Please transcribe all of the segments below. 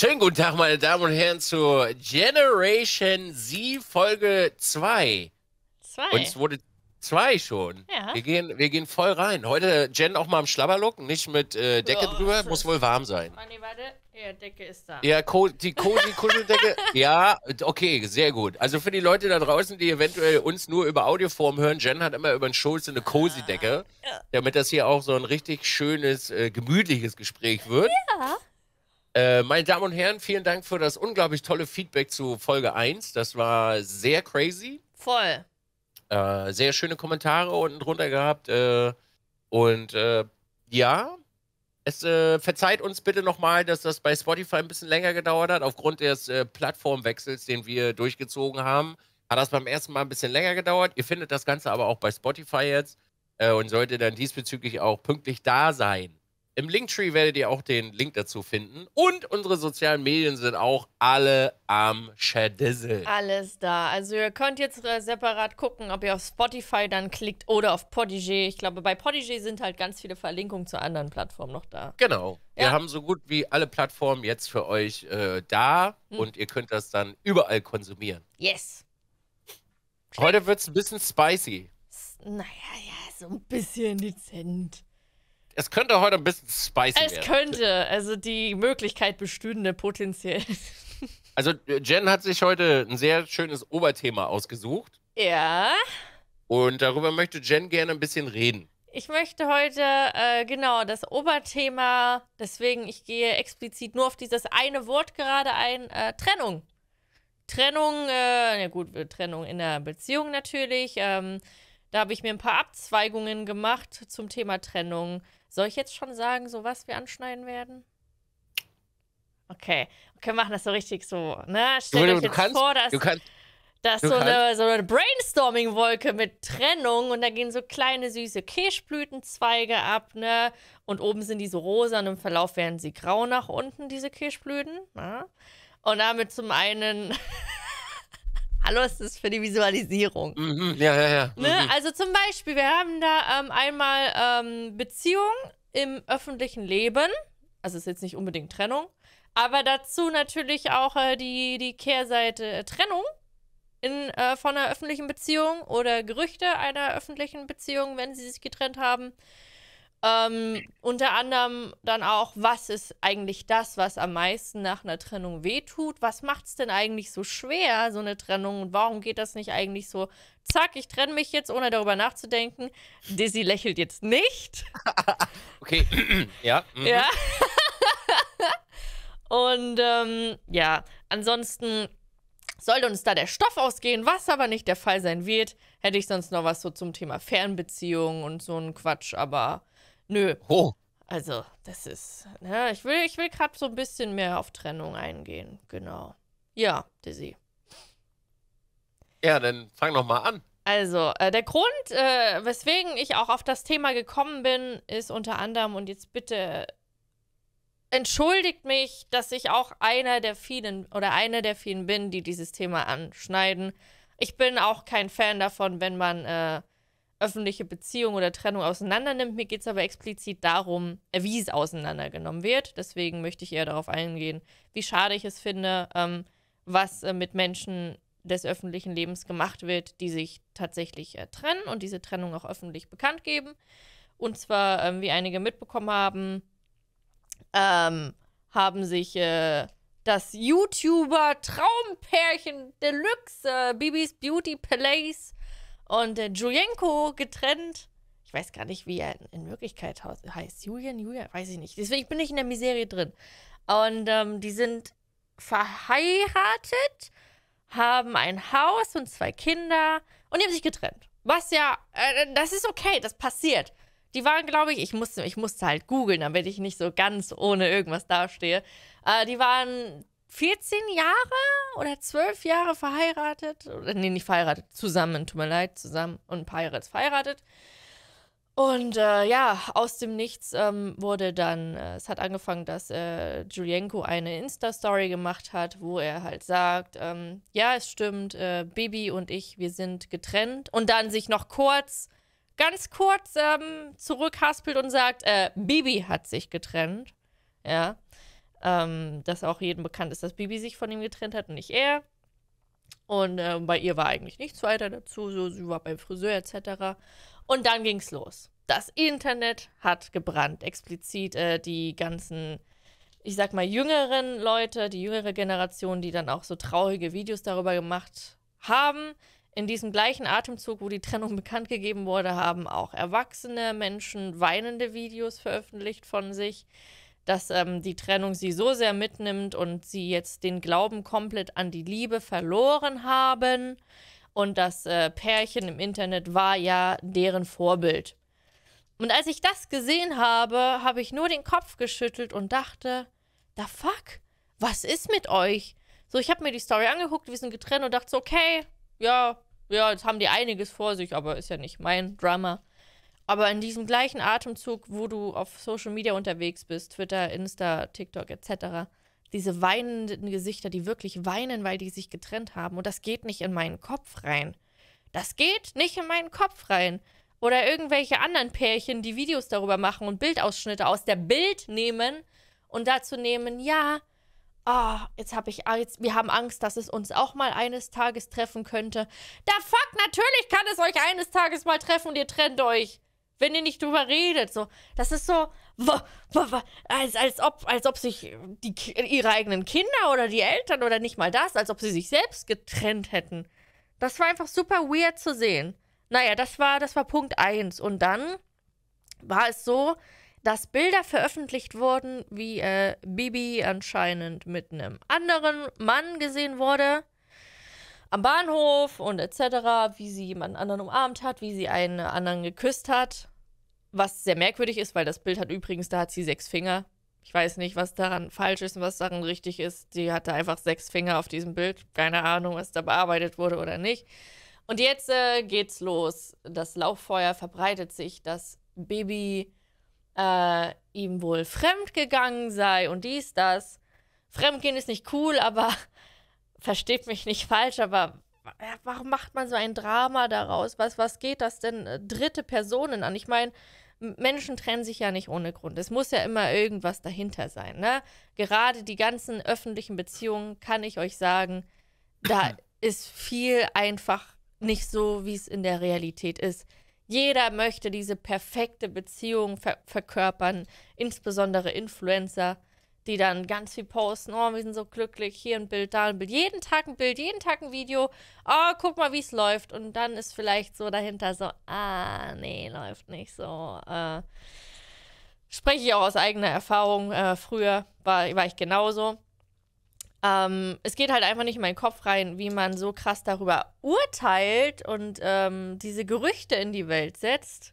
Schönen guten Tag, meine Damen und Herren, zur Generation Z Folge 2. Zwei. Uns wurde zwei schon. Ja. Wir gehen, wir gehen voll rein. Heute Jen auch mal im Schlabberlook, nicht mit äh, Decke oh, drüber, muss wohl warm sein. Oh, nee, warte. Ja, Decke ist da. Ja, Co die cozy Kuscheldecke. ja, okay, sehr gut. Also für die Leute da draußen, die eventuell uns nur über Audioform hören, Jen hat immer über den Schoß eine cozy Decke, ah, ja. damit das hier auch so ein richtig schönes, äh, gemütliches Gespräch wird. Ja. Äh, meine Damen und Herren, vielen Dank für das unglaublich tolle Feedback zu Folge 1. Das war sehr crazy. Voll. Äh, sehr schöne Kommentare unten drunter gehabt. Äh, und äh, ja, es äh, verzeiht uns bitte nochmal, dass das bei Spotify ein bisschen länger gedauert hat, aufgrund des Plattformwechsels, den wir durchgezogen haben. Hat das beim ersten Mal ein bisschen länger gedauert. Ihr findet das Ganze aber auch bei Spotify jetzt und sollte dann diesbezüglich auch pünktlich da sein. Im Linktree werdet ihr auch den Link dazu finden. Und unsere sozialen Medien sind auch alle am Shadizzle. Alles da. Also ihr könnt jetzt äh, separat gucken, ob ihr auf Spotify dann klickt oder auf Podigee. Ich glaube, bei Podigee sind halt ganz viele Verlinkungen zu anderen Plattformen noch da. Genau. Ja. Wir haben so gut wie alle Plattformen jetzt für euch äh, da hm. und ihr könnt das dann überall konsumieren. Yes. Heute wird es ein bisschen spicy. Naja, ja, so ein bisschen dezent es könnte heute ein bisschen spicy es werden. Es könnte, also die Möglichkeit bestünde potenziell. Also äh, Jen hat sich heute ein sehr schönes Oberthema ausgesucht. Ja. Und darüber möchte Jen gerne ein bisschen reden. Ich möchte heute, äh, genau, das Oberthema, deswegen ich gehe explizit nur auf dieses eine Wort gerade ein, äh, Trennung. Trennung, äh, ja gut, äh, Trennung in der Beziehung natürlich, ähm, da habe ich mir ein paar Abzweigungen gemacht zum Thema Trennung. Soll ich jetzt schon sagen, so was wir anschneiden werden? Okay, okay, machen das so richtig so. Ne? Stellt du, jetzt kannst, vor, dass, kannst, dass so, eine, so eine Brainstorming-Wolke mit Trennung und da gehen so kleine süße Kirschblütenzweige ab, ne? Und oben sind die so rosa und im Verlauf werden sie grau nach unten, diese Kirschblüten. Ne? Und damit zum einen Hallo, es ist für die Visualisierung. Mhm, ja, ja, ja. Ne? Mhm. Also zum Beispiel, wir haben da ähm, einmal ähm, Beziehung im öffentlichen Leben. Also ist jetzt nicht unbedingt Trennung. Aber dazu natürlich auch äh, die, die Kehrseite äh, Trennung in, äh, von einer öffentlichen Beziehung oder Gerüchte einer öffentlichen Beziehung, wenn sie sich getrennt haben. Ähm, unter anderem dann auch, was ist eigentlich das, was am meisten nach einer Trennung wehtut? Was macht es denn eigentlich so schwer, so eine Trennung? Und warum geht das nicht eigentlich so, zack, ich trenne mich jetzt, ohne darüber nachzudenken? Dizzy lächelt jetzt nicht. okay, ja. Mhm. Ja. Und ähm, ja, ansonsten sollte uns da der Stoff ausgehen, was aber nicht der Fall sein wird, hätte ich sonst noch was so zum Thema Fernbeziehung und so einen Quatsch, aber Nö. Oh. Also, das ist. Ne, ich will, ich will gerade so ein bisschen mehr auf Trennung eingehen. Genau. Ja, Dizzy. Ja, dann fang noch mal an. Also, äh, der Grund, äh, weswegen ich auch auf das Thema gekommen bin, ist unter anderem, und jetzt bitte entschuldigt mich, dass ich auch einer der vielen oder eine der vielen bin, die dieses Thema anschneiden. Ich bin auch kein Fan davon, wenn man äh, öffentliche Beziehung oder Trennung auseinander nimmt. Mir geht es aber explizit darum, äh, wie es auseinandergenommen wird. Deswegen möchte ich eher darauf eingehen, wie schade ich es finde, ähm, was äh, mit Menschen des öffentlichen Lebens gemacht wird, die sich tatsächlich äh, trennen und diese Trennung auch öffentlich bekannt geben. Und zwar, ähm, wie einige mitbekommen haben, ähm, haben sich äh, das YouTuber Traumpärchen Deluxe, äh, Bibis Beauty Palace, und äh, Julienko getrennt. Ich weiß gar nicht, wie er in Wirklichkeit heißt. Julian, Julian, weiß ich nicht. Deswegen bin ich in der Miserie drin. Und ähm, die sind verheiratet, haben ein Haus und zwei Kinder und die haben sich getrennt. Was ja, äh, das ist okay, das passiert. Die waren, glaube ich, ich musste, ich musste halt googeln, damit ich nicht so ganz ohne irgendwas dastehe. Äh, die waren 14 Jahre oder 12 Jahre verheiratet. nee, nicht verheiratet, zusammen, tut mir leid, zusammen und ein paar Jahre jetzt verheiratet. Und äh, ja, aus dem Nichts ähm, wurde dann, äh, es hat angefangen, dass äh, Julienko eine Insta-Story gemacht hat, wo er halt sagt, ähm, ja, es stimmt, äh, Bibi und ich, wir sind getrennt. Und dann sich noch kurz, ganz kurz ähm, zurückhaspelt und sagt, äh, Bibi hat sich getrennt. Ja ähm, dass auch jedem bekannt ist, dass Bibi sich von ihm getrennt hat und nicht er. Und äh, bei ihr war eigentlich nichts weiter dazu, so sie war beim Friseur etc. Und dann ging's los. Das Internet hat gebrannt, explizit äh, die ganzen, ich sag mal, jüngeren Leute, die jüngere Generation, die dann auch so traurige Videos darüber gemacht haben. In diesem gleichen Atemzug, wo die Trennung bekannt gegeben wurde, haben auch erwachsene Menschen weinende Videos veröffentlicht von sich dass ähm, die Trennung sie so sehr mitnimmt und sie jetzt den Glauben komplett an die Liebe verloren haben. Und das äh, Pärchen im Internet war ja deren Vorbild. Und als ich das gesehen habe, habe ich nur den Kopf geschüttelt und dachte, da fuck, was ist mit euch? So, ich habe mir die Story angeguckt, wir sind getrennt und dachte so, okay, ja, ja, jetzt haben die einiges vor sich, aber ist ja nicht mein Drama. Aber in diesem gleichen Atemzug, wo du auf Social Media unterwegs bist, Twitter, Insta, TikTok etc., diese weinenden Gesichter, die wirklich weinen, weil die sich getrennt haben. Und das geht nicht in meinen Kopf rein. Das geht nicht in meinen Kopf rein. Oder irgendwelche anderen Pärchen, die Videos darüber machen und Bildausschnitte aus der Bild nehmen und dazu nehmen, ja, oh, jetzt habe ich Angst, wir haben Angst, dass es uns auch mal eines Tages treffen könnte. Da fuck, natürlich kann es euch eines Tages mal treffen und ihr trennt euch wenn ihr nicht drüber redet. So, das ist so, als, als ob, als ob sich die, ihre eigenen Kinder oder die Eltern oder nicht mal das, als ob sie sich selbst getrennt hätten. Das war einfach super weird zu sehen. Naja, das war, das war Punkt 1. Und dann war es so, dass Bilder veröffentlicht wurden, wie äh, Bibi anscheinend mit einem anderen Mann gesehen wurde am Bahnhof und etc., wie sie jemanden anderen umarmt hat, wie sie einen anderen geküsst hat. Was sehr merkwürdig ist, weil das Bild hat übrigens, da hat sie sechs Finger. Ich weiß nicht, was daran falsch ist und was daran richtig ist. Die hatte einfach sechs Finger auf diesem Bild. Keine Ahnung, was da bearbeitet wurde oder nicht. Und jetzt äh, geht's los. Das Lauffeuer verbreitet sich, dass Baby äh, ihm wohl fremd gegangen sei und dies, das. Fremdgehen ist nicht cool, aber versteht mich nicht falsch, aber warum macht man so ein Drama daraus? Was, was geht das denn äh, dritte Personen an? Ich meine, Menschen trennen sich ja nicht ohne Grund. Es muss ja immer irgendwas dahinter sein. Ne? Gerade die ganzen öffentlichen Beziehungen, kann ich euch sagen, da ist viel einfach nicht so, wie es in der Realität ist. Jeder möchte diese perfekte Beziehung ver verkörpern, insbesondere Influencer die dann ganz viel posten, oh, wir sind so glücklich, hier ein Bild, da ein Bild, jeden Tag ein Bild, jeden Tag ein Video, oh, guck mal, wie es läuft. Und dann ist vielleicht so dahinter so, ah, nee, läuft nicht so. Äh, spreche ich auch aus eigener Erfahrung. Äh, früher war, war ich genauso. Ähm, es geht halt einfach nicht in meinen Kopf rein, wie man so krass darüber urteilt und ähm, diese Gerüchte in die Welt setzt.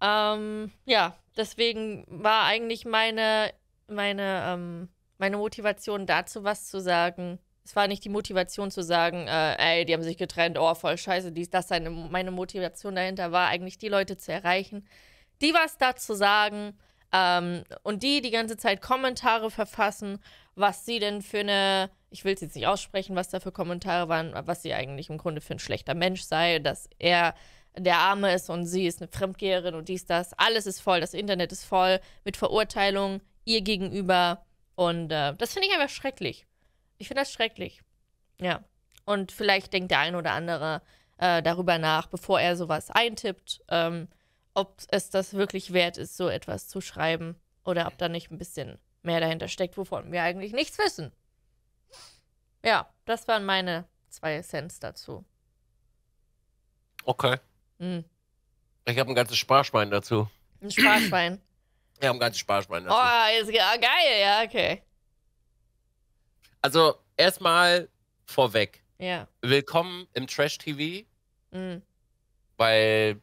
Ähm, ja, deswegen war eigentlich meine meine, ähm, meine Motivation dazu, was zu sagen, es war nicht die Motivation zu sagen, äh, ey, die haben sich getrennt, oh, voll scheiße, dies, das. Seine, meine Motivation dahinter war eigentlich, die Leute zu erreichen, die was dazu sagen ähm, und die die ganze Zeit Kommentare verfassen, was sie denn für eine, ich will es jetzt nicht aussprechen, was da für Kommentare waren, was sie eigentlich im Grunde für ein schlechter Mensch sei, dass er der Arme ist und sie ist eine Fremdgeherin und dies, das. Alles ist voll, das Internet ist voll mit Verurteilungen ihr gegenüber. Und äh, das finde ich einfach schrecklich. Ich finde das schrecklich. Ja. Und vielleicht denkt der ein oder andere äh, darüber nach, bevor er sowas eintippt, ähm, ob es das wirklich wert ist, so etwas zu schreiben oder ob da nicht ein bisschen mehr dahinter steckt, wovon wir eigentlich nichts wissen. Ja, das waren meine zwei Cents dazu. Okay. Hm. Ich habe ein ganzes Sparschwein dazu. Ein Sparschwein. Ja, um ganze Sparschwein. Oh, ist ja ah, geil, ja, okay. Also, erstmal vorweg. Ja. Willkommen im Trash-TV. Mhm. Weil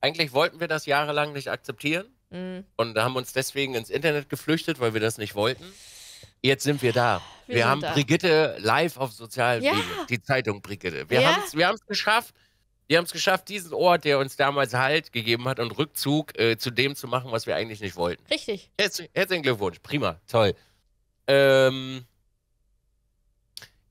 eigentlich wollten wir das jahrelang nicht akzeptieren mhm. und haben uns deswegen ins Internet geflüchtet, weil wir das nicht wollten. Jetzt sind wir da. Wir, wir haben da. Brigitte live auf sozialen ja. Medien, die Zeitung Brigitte. Wir ja. haben es geschafft, wir haben es geschafft, diesen Ort, der uns damals Halt gegeben hat und Rückzug, äh, zu dem zu machen, was wir eigentlich nicht wollten. Richtig. herzlichen Glückwunsch. Prima. Toll. Ähm,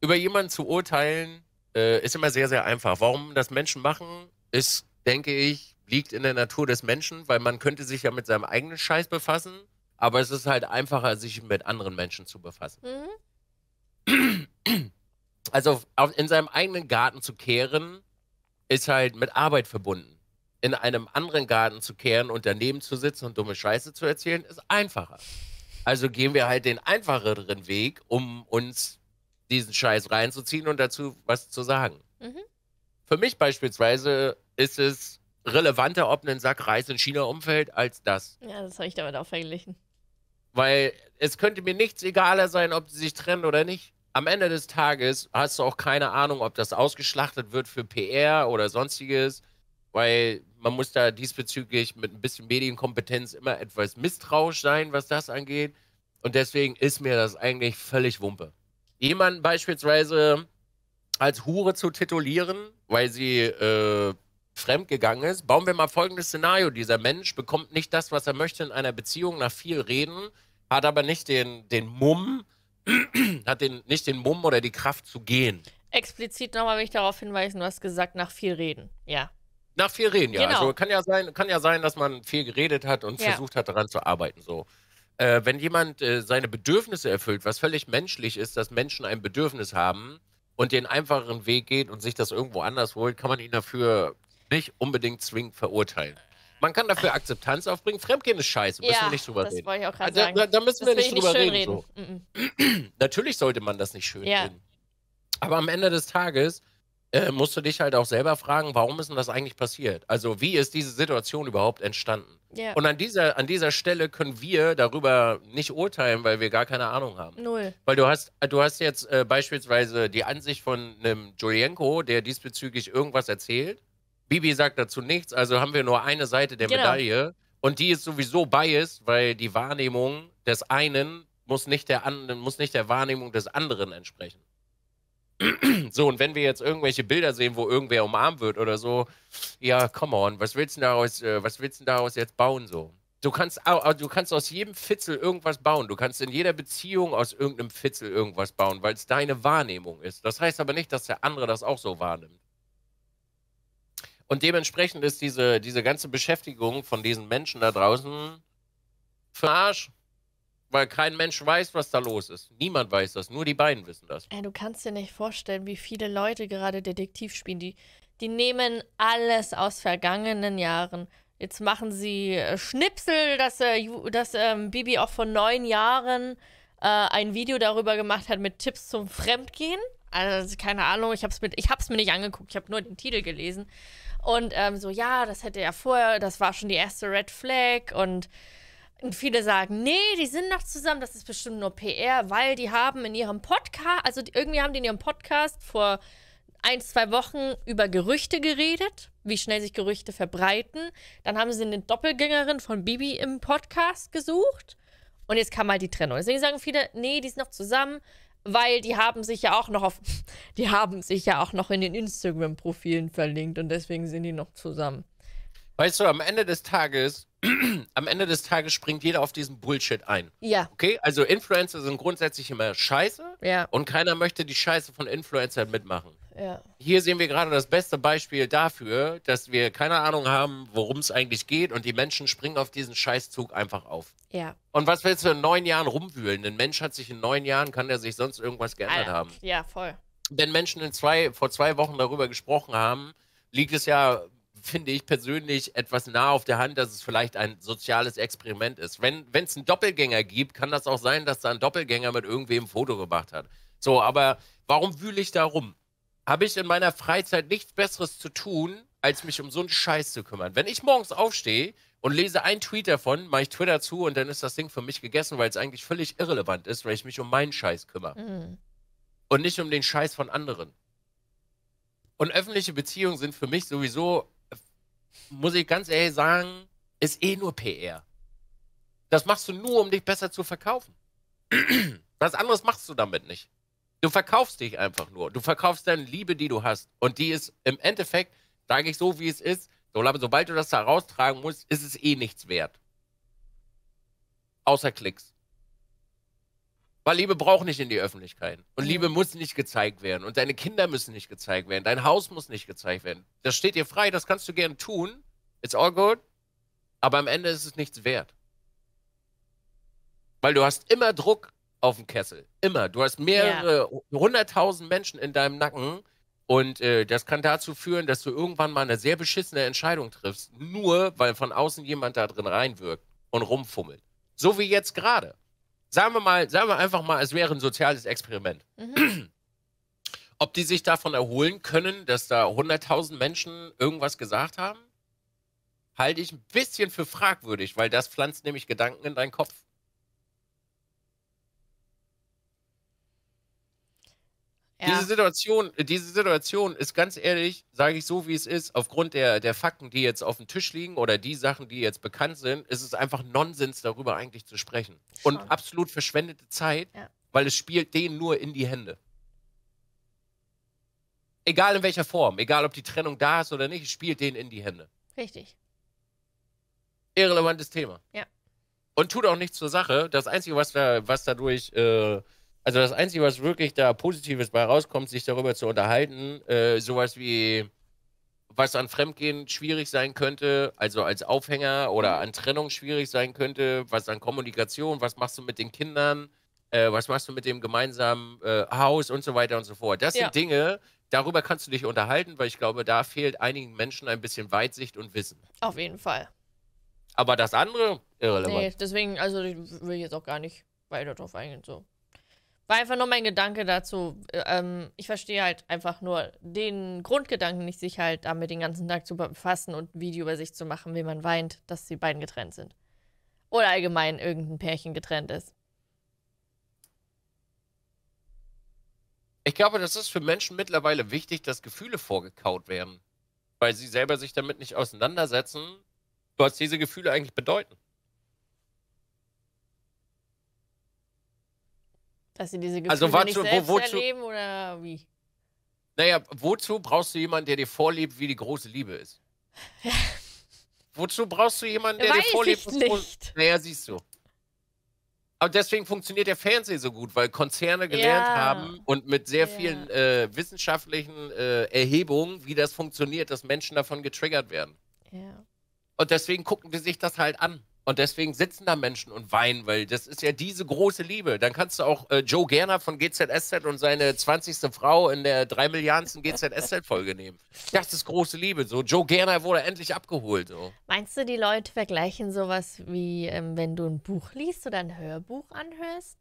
über jemanden zu urteilen, äh, ist immer sehr, sehr einfach. Warum das Menschen machen, ist, denke ich, liegt in der Natur des Menschen, weil man könnte sich ja mit seinem eigenen Scheiß befassen, aber es ist halt einfacher, sich mit anderen Menschen zu befassen. Mhm. Also auf, auf, in seinem eigenen Garten zu kehren, ist halt mit Arbeit verbunden. In einem anderen Garten zu kehren und daneben zu sitzen und dumme Scheiße zu erzählen, ist einfacher. Also gehen wir halt den einfacheren Weg, um uns diesen Scheiß reinzuziehen und dazu was zu sagen. Mhm. Für mich beispielsweise ist es relevanter, ob ein Sack Reis in China umfällt, als das. Ja, das habe ich damit auch verglichen. Weil es könnte mir nichts egaler sein, ob sie sich trennen oder nicht am Ende des Tages hast du auch keine Ahnung, ob das ausgeschlachtet wird für PR oder sonstiges, weil man muss da diesbezüglich mit ein bisschen Medienkompetenz immer etwas misstrauisch sein, was das angeht. Und deswegen ist mir das eigentlich völlig Wumpe. Jemanden beispielsweise als Hure zu titulieren, weil sie äh, fremdgegangen ist, bauen wir mal folgendes Szenario. Dieser Mensch bekommt nicht das, was er möchte in einer Beziehung nach viel Reden, hat aber nicht den, den Mumm, hat den, nicht den Mumm oder die Kraft zu gehen. Explizit nochmal will ich darauf hinweisen, du hast gesagt, nach viel Reden. Ja. Nach viel Reden, ja. Genau. Also kann ja sein, kann ja sein, dass man viel geredet hat und ja. versucht hat, daran zu arbeiten. So. Äh, wenn jemand äh, seine Bedürfnisse erfüllt, was völlig menschlich ist, dass Menschen ein Bedürfnis haben und den einfacheren Weg geht und sich das irgendwo anders holt, kann man ihn dafür nicht unbedingt zwingend verurteilen. Man kann dafür Akzeptanz aufbringen. Fremdgehen ist scheiße, müssen ja, wir nicht drüber das reden. Wollte ich auch gerade also, Da, da müssen das wir nicht drüber nicht reden. reden. So. Mhm. Natürlich sollte man das nicht schön ja. reden. Aber am Ende des Tages äh, musst du dich halt auch selber fragen, warum ist denn das eigentlich passiert? Also, wie ist diese Situation überhaupt entstanden? Ja. Und an dieser, an dieser Stelle können wir darüber nicht urteilen, weil wir gar keine Ahnung haben. Null. Weil du hast, du hast jetzt äh, beispielsweise die Ansicht von einem Julienko, der diesbezüglich irgendwas erzählt Bibi sagt dazu nichts, also haben wir nur eine Seite der genau. Medaille und die ist sowieso biased, weil die Wahrnehmung des einen muss nicht der, an, muss nicht der Wahrnehmung des anderen entsprechen. So, und wenn wir jetzt irgendwelche Bilder sehen, wo irgendwer umarmt wird oder so, ja, come on, was willst du daraus, äh, was willst du daraus jetzt bauen so? Du kannst, du kannst aus jedem Fitzel irgendwas bauen. Du kannst in jeder Beziehung aus irgendeinem Fitzel irgendwas bauen, weil es deine Wahrnehmung ist. Das heißt aber nicht, dass der andere das auch so wahrnimmt. Und dementsprechend ist diese, diese ganze Beschäftigung von diesen Menschen da draußen für Arsch. Weil kein Mensch weiß, was da los ist. Niemand weiß das, nur die beiden wissen das. Ey, du kannst dir nicht vorstellen, wie viele Leute gerade Detektiv spielen. Die, die nehmen alles aus vergangenen Jahren. Jetzt machen sie äh, Schnipsel, dass, äh, dass ähm, Bibi auch vor neun Jahren äh, ein Video darüber gemacht hat mit Tipps zum Fremdgehen. Also keine Ahnung, ich hab's, mit, mir nicht angeguckt, ich habe nur den Titel gelesen. Und ähm, so, ja, das hätte er vorher, das war schon die erste Red Flag und und viele sagen, nee, die sind noch zusammen, das ist bestimmt nur PR, weil die haben in ihrem Podcast, also irgendwie haben die in ihrem Podcast vor ein, zwei Wochen über Gerüchte geredet, wie schnell sich Gerüchte verbreiten. Dann haben sie eine Doppelgängerin von Bibi im Podcast gesucht und jetzt kam halt die Trennung. Deswegen sagen viele, nee, die sind noch zusammen, weil die haben sich ja auch noch auf, die haben sich ja auch noch in den Instagram-Profilen verlinkt und deswegen sind die noch zusammen. Weißt du, am Ende des Tages, am Ende des Tages springt jeder auf diesen Bullshit ein. Ja. Okay, also Influencer sind grundsätzlich immer Scheiße. Ja. Und keiner möchte die Scheiße von Influencern mitmachen. Ja. Hier sehen wir gerade das beste Beispiel dafür, dass wir keine Ahnung haben, worum es eigentlich geht und die Menschen springen auf diesen Scheißzug einfach auf. Ja. Und was willst du in neun Jahren rumwühlen? Ein Mensch hat sich in neun Jahren, kann der sich sonst irgendwas geändert Alter. haben. Ja, voll. Wenn Menschen in zwei, vor zwei Wochen darüber gesprochen haben, liegt es ja, finde ich persönlich, etwas nah auf der Hand, dass es vielleicht ein soziales Experiment ist. Wenn es einen Doppelgänger gibt, kann das auch sein, dass da ein Doppelgänger mit irgendwem ein Foto gemacht hat. So, aber warum wühle ich da rum? Habe ich in meiner Freizeit nichts Besseres zu tun, als mich um so einen Scheiß zu kümmern? Wenn ich morgens aufstehe, und lese einen Tweet davon, mache ich Twitter zu und dann ist das Ding für mich gegessen, weil es eigentlich völlig irrelevant ist, weil ich mich um meinen Scheiß kümmere. Mhm. Und nicht um den Scheiß von anderen. Und öffentliche Beziehungen sind für mich sowieso, muss ich ganz ehrlich sagen, ist eh nur PR. Das machst du nur, um dich besser zu verkaufen. Was anderes machst du damit nicht. Du verkaufst dich einfach nur. Du verkaufst deine Liebe, die du hast. Und die ist im Endeffekt, sage ich so, wie es ist, Sobald du das da raustragen musst, ist es eh nichts wert. Außer Klicks. Weil Liebe braucht nicht in die Öffentlichkeit. Und Liebe muss nicht gezeigt werden. Und deine Kinder müssen nicht gezeigt werden. Dein Haus muss nicht gezeigt werden. Das steht dir frei, das kannst du gern tun. It's all good. Aber am Ende ist es nichts wert. Weil du hast immer Druck auf dem Kessel. Immer. Du hast mehrere hunderttausend yeah. Menschen in deinem Nacken, und äh, das kann dazu führen, dass du irgendwann mal eine sehr beschissene Entscheidung triffst, nur weil von außen jemand da drin reinwirkt und rumfummelt. So wie jetzt gerade. Sagen wir mal, sagen wir einfach mal, es wäre ein soziales Experiment. Mhm. Ob die sich davon erholen können, dass da 100.000 Menschen irgendwas gesagt haben, halte ich ein bisschen für fragwürdig, weil das pflanzt nämlich Gedanken in deinen Kopf. Ja. Diese Situation, diese Situation ist ganz ehrlich, sage ich so, wie es ist, aufgrund der, der Fakten, die jetzt auf dem Tisch liegen oder die Sachen, die jetzt bekannt sind, ist es einfach Nonsens, darüber eigentlich zu sprechen. Schon. Und absolut verschwendete Zeit, ja. weil es spielt denen nur in die Hände. Egal in welcher Form, egal ob die Trennung da ist oder nicht, es spielt denen in die Hände. Richtig. Irrelevantes Thema. Ja. Und tut auch nichts zur Sache. Das Einzige, was, da, was dadurch. Äh, also das Einzige, was wirklich da Positives bei rauskommt, sich darüber zu unterhalten, äh, sowas wie was an Fremdgehen schwierig sein könnte, also als Aufhänger oder mhm. an Trennung schwierig sein könnte, was an Kommunikation, was machst du mit den Kindern, äh, was machst du mit dem gemeinsamen äh, Haus und so weiter und so fort. Das ja. sind Dinge, darüber kannst du dich unterhalten, weil ich glaube, da fehlt einigen Menschen ein bisschen Weitsicht und Wissen. Auf jeden Fall. Aber das andere irrelevant. Nee, deswegen, also ich will jetzt auch gar nicht weiter drauf eingehen. So. War einfach nur mein Gedanke dazu. Äh, ähm, ich verstehe halt einfach nur den Grundgedanken nicht, sich halt damit den ganzen Tag zu befassen und ein Video über sich zu machen, wie man weint, dass die beiden getrennt sind. Oder allgemein irgendein Pärchen getrennt ist. Ich glaube, das ist für Menschen mittlerweile wichtig, dass Gefühle vorgekaut werden, weil sie selber sich damit nicht auseinandersetzen, was diese Gefühle eigentlich bedeuten. Dass sie diese also Gefühle also, warte, nicht du, selbst wo, wozu, erleben oder wie? Naja, wozu brauchst du jemanden, der dir vorlebt, wie die große Liebe ist? wozu brauchst du jemanden, der Weiß dir vorlebt? Ich nicht. Naja, siehst du. Aber deswegen funktioniert der Fernseher so gut, weil Konzerne gelernt ja. haben und mit sehr ja. vielen äh, wissenschaftlichen äh, Erhebungen, wie das funktioniert, dass Menschen davon getriggert werden. Ja. Und deswegen gucken die sich das halt an. Und deswegen sitzen da Menschen und weinen, weil das ist ja diese große Liebe. Dann kannst du auch äh, Joe Gerner von GZSZ und seine 20. Frau in der 3 Milliardensten GZSZ-Folge nehmen. Das ist große Liebe. So, Joe Gerner wurde endlich abgeholt. So. Meinst du, die Leute vergleichen sowas wie, ähm, wenn du ein Buch liest oder ein Hörbuch anhörst?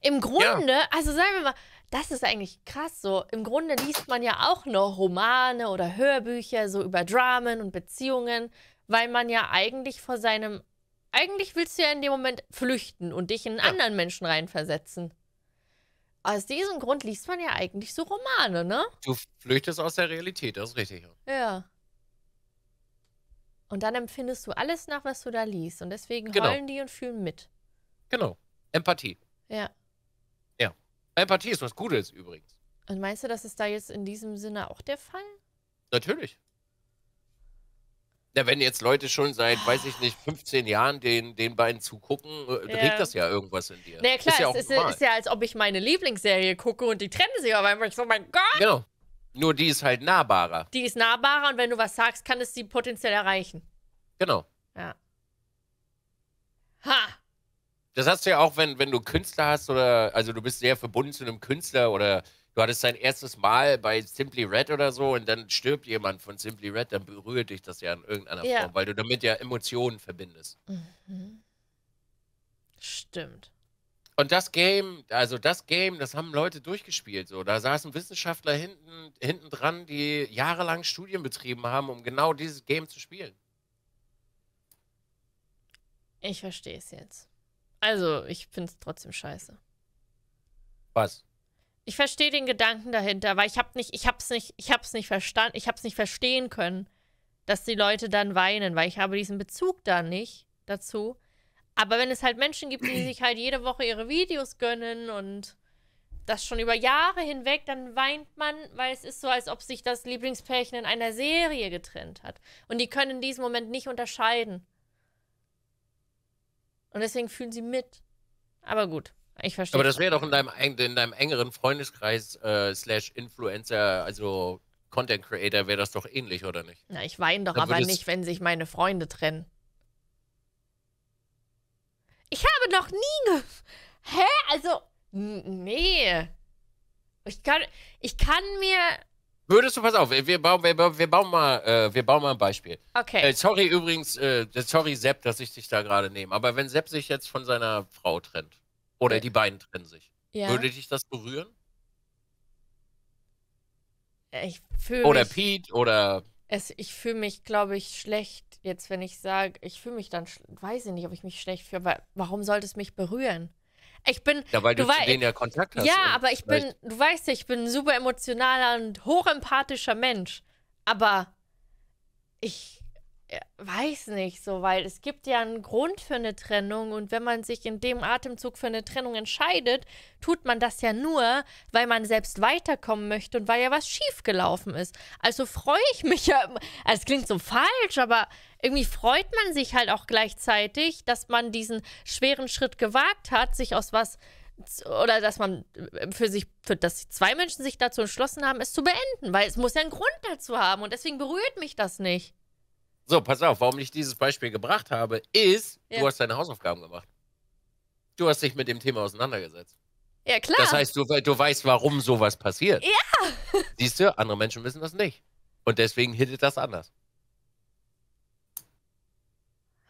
Im Grunde, ja. also sagen wir mal, das ist eigentlich krass so. Im Grunde liest man ja auch noch Romane oder Hörbücher so über Dramen und Beziehungen, weil man ja eigentlich vor seinem eigentlich willst du ja in dem Moment flüchten und dich in einen ja. anderen Menschen reinversetzen. Aus diesem Grund liest man ja eigentlich so Romane, ne? Du flüchtest aus der Realität, das ist richtig. Ja. Und dann empfindest du alles nach, was du da liest. Und deswegen genau. heulen die und fühlen mit. Genau. Empathie. Ja. Ja. Empathie ist was Gutes übrigens. Und meinst du, das ist da jetzt in diesem Sinne auch der Fall? Natürlich. Ja, wenn jetzt Leute schon seit, weiß ich nicht, 15 Jahren den, den beiden zugucken, äh, ja. regt das ja irgendwas in dir. ja, klar, ist ja es ist, ist, ja, als ob ich meine Lieblingsserie gucke und die trennen sich aber einfach so, mein Gott! Genau. Nur die ist halt nahbarer. Die ist nahbarer und wenn du was sagst, kann es sie potenziell erreichen. Genau. Ja. Ha! Das hast du ja auch, wenn, wenn du Künstler hast oder, also du bist sehr verbunden zu einem Künstler oder du hattest dein erstes Mal bei Simply Red oder so und dann stirbt jemand von Simply Red, dann berührt dich das ja in irgendeiner ja. Form, weil du damit ja Emotionen verbindest. Mhm. Stimmt. Und das Game, also das Game, das haben Leute durchgespielt. So, da saßen Wissenschaftler hinten, hinten dran, die jahrelang Studien betrieben haben, um genau dieses Game zu spielen. Ich verstehe es jetzt. Also, ich finde es trotzdem scheiße. Was? Ich verstehe den Gedanken dahinter, weil ich habe nicht, ich hab's nicht, ich hab's nicht verstanden, ich hab's nicht verstehen können, dass die Leute dann weinen, weil ich habe diesen Bezug da nicht dazu. Aber wenn es halt Menschen gibt, die sich halt jede Woche ihre Videos gönnen und das schon über Jahre hinweg, dann weint man, weil es ist so, als ob sich das Lieblingspärchen in einer Serie getrennt hat. Und die können in diesem Moment nicht unterscheiden. Und deswegen fühlen sie mit. Aber gut. Ich verstehe. Aber das wäre doch in deinem, in deinem engeren Freundeskreis äh, slash Influencer, also Content Creator, wäre das doch ähnlich, oder nicht? Na, ich weine doch Dann aber nicht, wenn sich meine Freunde trennen. Ich habe noch nie ge Hä? Also, nee. Ich kann, ich kann mir. Würdest du, pass auf, wir bauen, wir, wir bauen mal, äh, wir bauen mal ein Beispiel. Okay. Äh, sorry übrigens, äh, sorry Sepp, dass ich dich da gerade nehme, aber wenn Sepp sich jetzt von seiner Frau trennt, oder die beiden trennen sich. Ja. Würde dich das berühren? Ich fühle Oder mich, Pete oder. Es, ich fühle mich, glaube ich, schlecht jetzt, wenn ich sage, ich fühle mich dann, weiß ich nicht, ob ich mich schlecht fühle, aber warum sollte es mich berühren? Ich bin. Ja, weil du, du zu denen ja Kontakt hast. Ja, aber ich bin, du weißt ja, ich bin ein super emotionaler und hochempathischer Mensch. Aber ich äh, weiß nicht so, weil es gibt ja einen Grund für eine Trennung und wenn man sich in dem Atemzug für eine Trennung entscheidet, tut man das ja nur, weil man selbst weiterkommen möchte und weil ja was schiefgelaufen ist. Also freue ich mich ja, also es klingt so falsch, aber irgendwie freut man sich halt auch gleichzeitig, dass man diesen schweren Schritt gewagt hat, sich aus was oder dass man äh, für sich, für, dass zwei Menschen sich dazu entschlossen haben, es zu beenden, weil es muss ja einen Grund dazu haben und deswegen berührt mich das nicht. So, pass auf, warum ich dieses Beispiel gebracht habe, ist, ja. du hast deine Hausaufgaben gemacht. Du hast dich mit dem Thema auseinandergesetzt. Ja, klar. Das heißt, du, du weißt, warum sowas passiert. Ja. Siehst du, andere Menschen wissen das nicht. Und deswegen hittet das anders.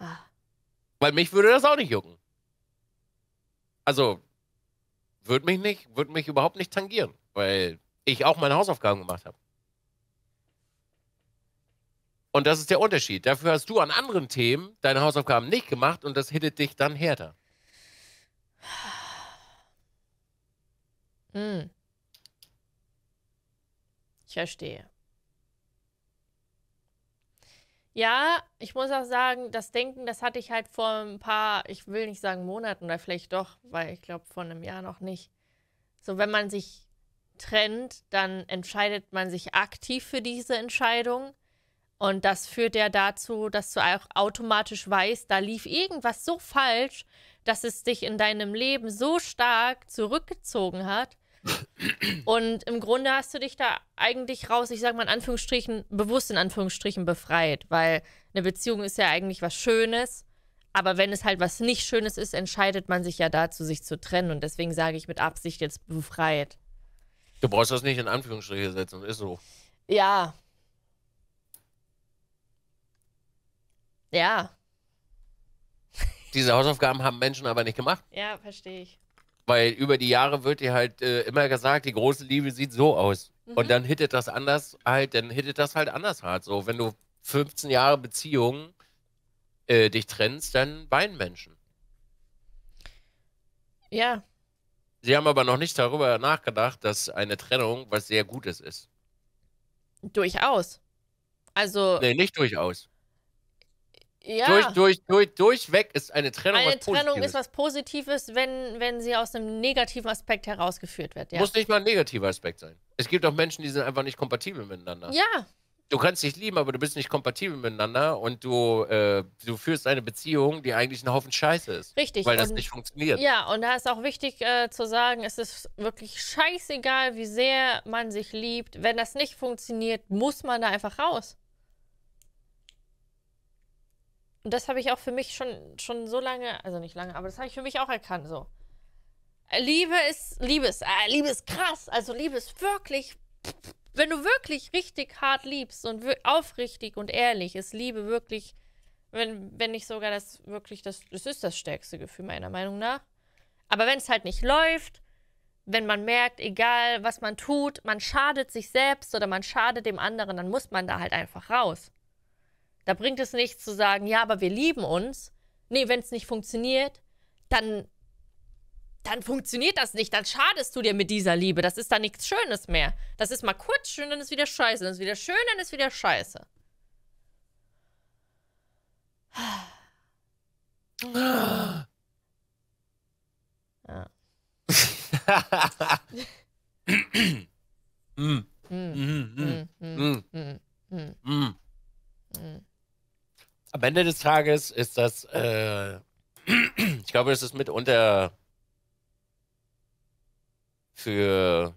Ah. Weil mich würde das auch nicht jucken. Also, würde mich nicht, würde mich überhaupt nicht tangieren, weil ich auch meine Hausaufgaben gemacht habe. Und das ist der Unterschied. Dafür hast du an anderen Themen deine Hausaufgaben nicht gemacht und das hittet dich dann härter. Hm. Ich verstehe. Ja, ich muss auch sagen, das Denken, das hatte ich halt vor ein paar, ich will nicht sagen Monaten oder vielleicht doch, weil ich glaube vor einem Jahr noch nicht. So, wenn man sich trennt, dann entscheidet man sich aktiv für diese Entscheidung. Und das führt ja dazu, dass du auch automatisch weißt, da lief irgendwas so falsch, dass es dich in deinem Leben so stark zurückgezogen hat. Und im Grunde hast du dich da eigentlich raus, ich sag mal in Anführungsstrichen, bewusst in Anführungsstrichen befreit, weil eine Beziehung ist ja eigentlich was Schönes. Aber wenn es halt was nicht Schönes ist, entscheidet man sich ja dazu, sich zu trennen. Und deswegen sage ich mit Absicht jetzt befreit. Du brauchst das nicht in Anführungsstriche setzen, ist so. Ja, Ja. Diese Hausaufgaben haben Menschen aber nicht gemacht. Ja, verstehe ich. Weil über die Jahre wird dir halt äh, immer gesagt, die große Liebe sieht so aus. Mhm. Und dann hittet das anders halt, dann hittet das halt anders hart. So, wenn du 15 Jahre Beziehung äh, dich trennst, dann weinen Menschen. Ja. Sie haben aber noch nicht darüber nachgedacht, dass eine Trennung was sehr Gutes ist. Durchaus. Also. Nee, nicht durchaus ja. durch, durch, durch, durchweg ist eine Trennung eine was Positives. Eine Trennung ist was Positives, wenn, wenn sie aus einem negativen Aspekt herausgeführt wird. Ja. Muss nicht mal ein negativer Aspekt sein. Es gibt auch Menschen, die sind einfach nicht kompatibel miteinander. Ja. Du kannst dich lieben, aber du bist nicht kompatibel miteinander und du, äh, du führst eine Beziehung, die eigentlich ein Haufen Scheiße ist. Richtig. Weil das und, nicht funktioniert. Ja, und da ist auch wichtig äh, zu sagen, es ist wirklich scheißegal, wie sehr man sich liebt. Wenn das nicht funktioniert, muss man da einfach raus. Und das habe ich auch für mich schon, schon so lange, also nicht lange, aber das habe ich für mich auch erkannt so. Liebe ist, Liebe ist, äh, Liebe ist krass. Also Liebe ist wirklich, wenn du wirklich richtig hart liebst und aufrichtig und ehrlich, ist Liebe wirklich, wenn, wenn nicht sogar das wirklich das, es ist das stärkste Gefühl meiner Meinung nach. Aber wenn es halt nicht läuft, wenn man merkt, egal was man tut, man schadet sich selbst oder man schadet dem anderen, dann muss man da halt einfach raus. Da bringt es nichts zu sagen, ja, aber wir lieben uns. Nee, wenn es nicht funktioniert, dann, dann funktioniert das nicht. Dann schadest du dir mit dieser Liebe. Das ist da nichts Schönes mehr. Das ist mal kurz schön, dann ist wieder scheiße. Dann ist wieder schön, dann ist wieder scheiße. Ja. mm. Mm. Mm. Mm. Mm. Mm. Mm. Mm am Ende des Tages ist das, äh, ich glaube, es ist mitunter für,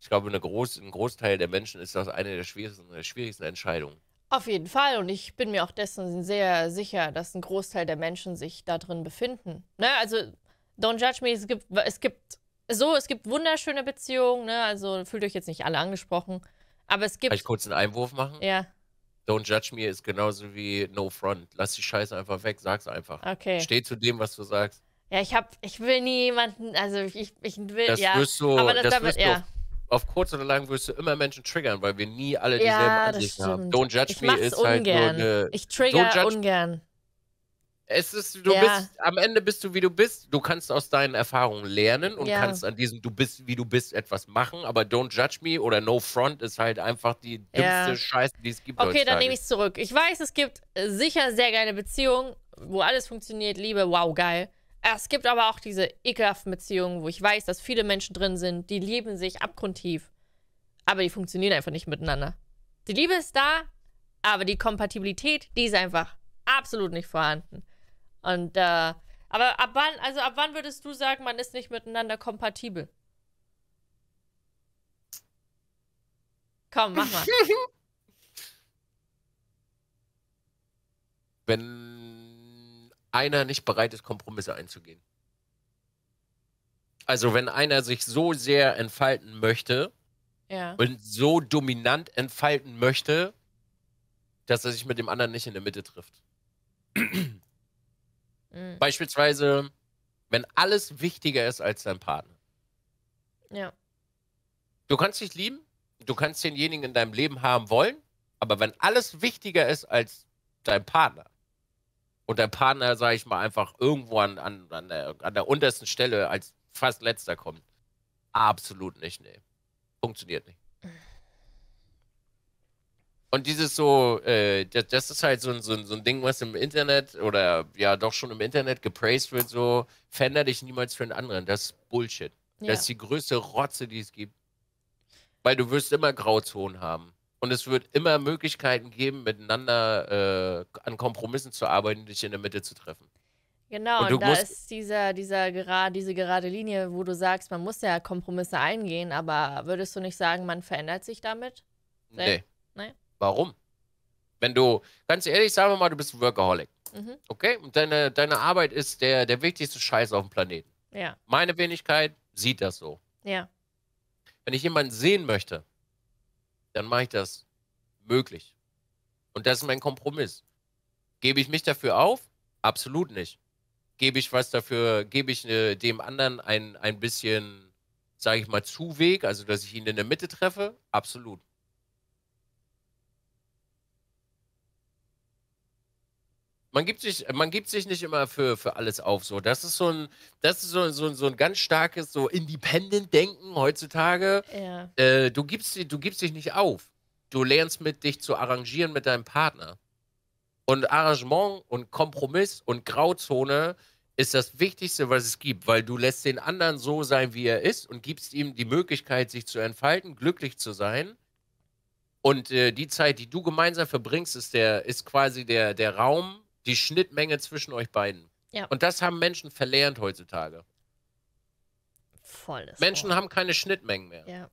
ich glaube, eine groß, ein Großteil der Menschen ist das eine der schwierigsten, der schwierigsten Entscheidungen. Auf jeden Fall. Und ich bin mir auch dessen sehr sicher, dass ein Großteil der Menschen sich da drin befinden. Ne? Also, don't judge me. Es gibt, es gibt so, es gibt wunderschöne Beziehungen. Ne? Also, fühlt euch jetzt nicht alle angesprochen. Aber es gibt. Kann ich kurz einen Einwurf machen? Ja. Don't Judge Me ist genauso wie No Front. Lass die Scheiße einfach weg, sag's einfach. Okay. Steh zu dem, was du sagst. Ja, ich hab, ich will niemanden, also ich, ich will, das ja. Wirst du, aber das, das damit, wirst ja. Du auf, kurz oder lang wirst du immer Menschen triggern, weil wir nie alle dieselben ja, Ansichten haben. Don't Judge ich Me ist ungern. halt nur eine... Ich trigger Don't judge, ungern. Es ist, du ja. bist, am Ende bist du, wie du bist. Du kannst aus deinen Erfahrungen lernen und ja. kannst an diesem Du bist, wie du bist etwas machen. Aber Don't Judge Me oder No Front ist halt einfach die dümmste ja. Scheiße, die es gibt. Okay, dann nehme ich es zurück. Ich weiß, es gibt äh, sicher sehr geile Beziehungen, wo alles funktioniert, Liebe, wow, geil. Äh, es gibt aber auch diese ekelhaften Beziehungen, wo ich weiß, dass viele Menschen drin sind, die lieben sich abgrundtief. Aber die funktionieren einfach nicht miteinander. Die Liebe ist da, aber die Kompatibilität, die ist einfach absolut nicht vorhanden. Und, äh, aber ab wann, also ab wann würdest du sagen, man ist nicht miteinander kompatibel? Komm, mach mal. wenn einer nicht bereit ist, Kompromisse einzugehen. Also wenn einer sich so sehr entfalten möchte ja. und so dominant entfalten möchte, dass er sich mit dem anderen nicht in der Mitte trifft. Mhm. Beispielsweise, wenn alles wichtiger ist als dein Partner. Ja. Du kannst dich lieben, du kannst denjenigen in deinem Leben haben wollen, aber wenn alles wichtiger ist als dein Partner und dein Partner, sage ich mal, einfach irgendwo an, an, an, der, an der untersten Stelle als fast letzter kommt, absolut nicht, nee. Funktioniert nicht. Und dieses so, äh, das, das, ist halt so ein, so, so ein Ding, was im Internet oder ja doch schon im Internet gepraised wird, so verändere dich niemals für einen anderen. Das ist Bullshit. Ja. Das ist die größte Rotze, die es gibt. Weil du wirst immer Grauzonen haben. Und es wird immer Möglichkeiten geben, miteinander äh, an Kompromissen zu arbeiten, dich in der Mitte zu treffen. Genau, und, und da ist dieser, dieser gerade, diese gerade Linie, wo du sagst, man muss ja Kompromisse eingehen, aber würdest du nicht sagen, man verändert sich damit? Nee. nee. Warum? Wenn du, ganz ehrlich, sagen wir mal, du bist ein Workaholic. Mhm. Okay? Und deine, deine Arbeit ist der, der wichtigste Scheiß auf dem Planeten. Ja. Meine Wenigkeit sieht das so. Ja. Wenn ich jemanden sehen möchte, dann mache ich das möglich. Und das ist mein Kompromiss. Gebe ich mich dafür auf? Absolut nicht. Gebe ich was dafür, gebe ich ne, dem anderen ein, ein bisschen, sage ich mal, Zuweg, also dass ich ihn in der Mitte treffe? Absolut. man gibt sich, man gibt sich nicht immer für, für alles auf. So, das ist so ein, das ist so, so, so ein ganz starkes so Independent-Denken heutzutage. Ja. Äh, du gibst, du gibst dich nicht auf. Du lernst mit dich zu arrangieren mit deinem Partner. Und Arrangement und Kompromiss und Grauzone ist das Wichtigste, was es gibt, weil du lässt den anderen so sein, wie er ist und gibst ihm die Möglichkeit, sich zu entfalten, glücklich zu sein. Und äh, die Zeit, die du gemeinsam verbringst, ist der, ist quasi der, der Raum, die Schnittmenge zwischen euch beiden. Ja. Und das haben Menschen verlernt heutzutage. Volles Menschen Ohr. haben keine Schnittmengen mehr. Ja.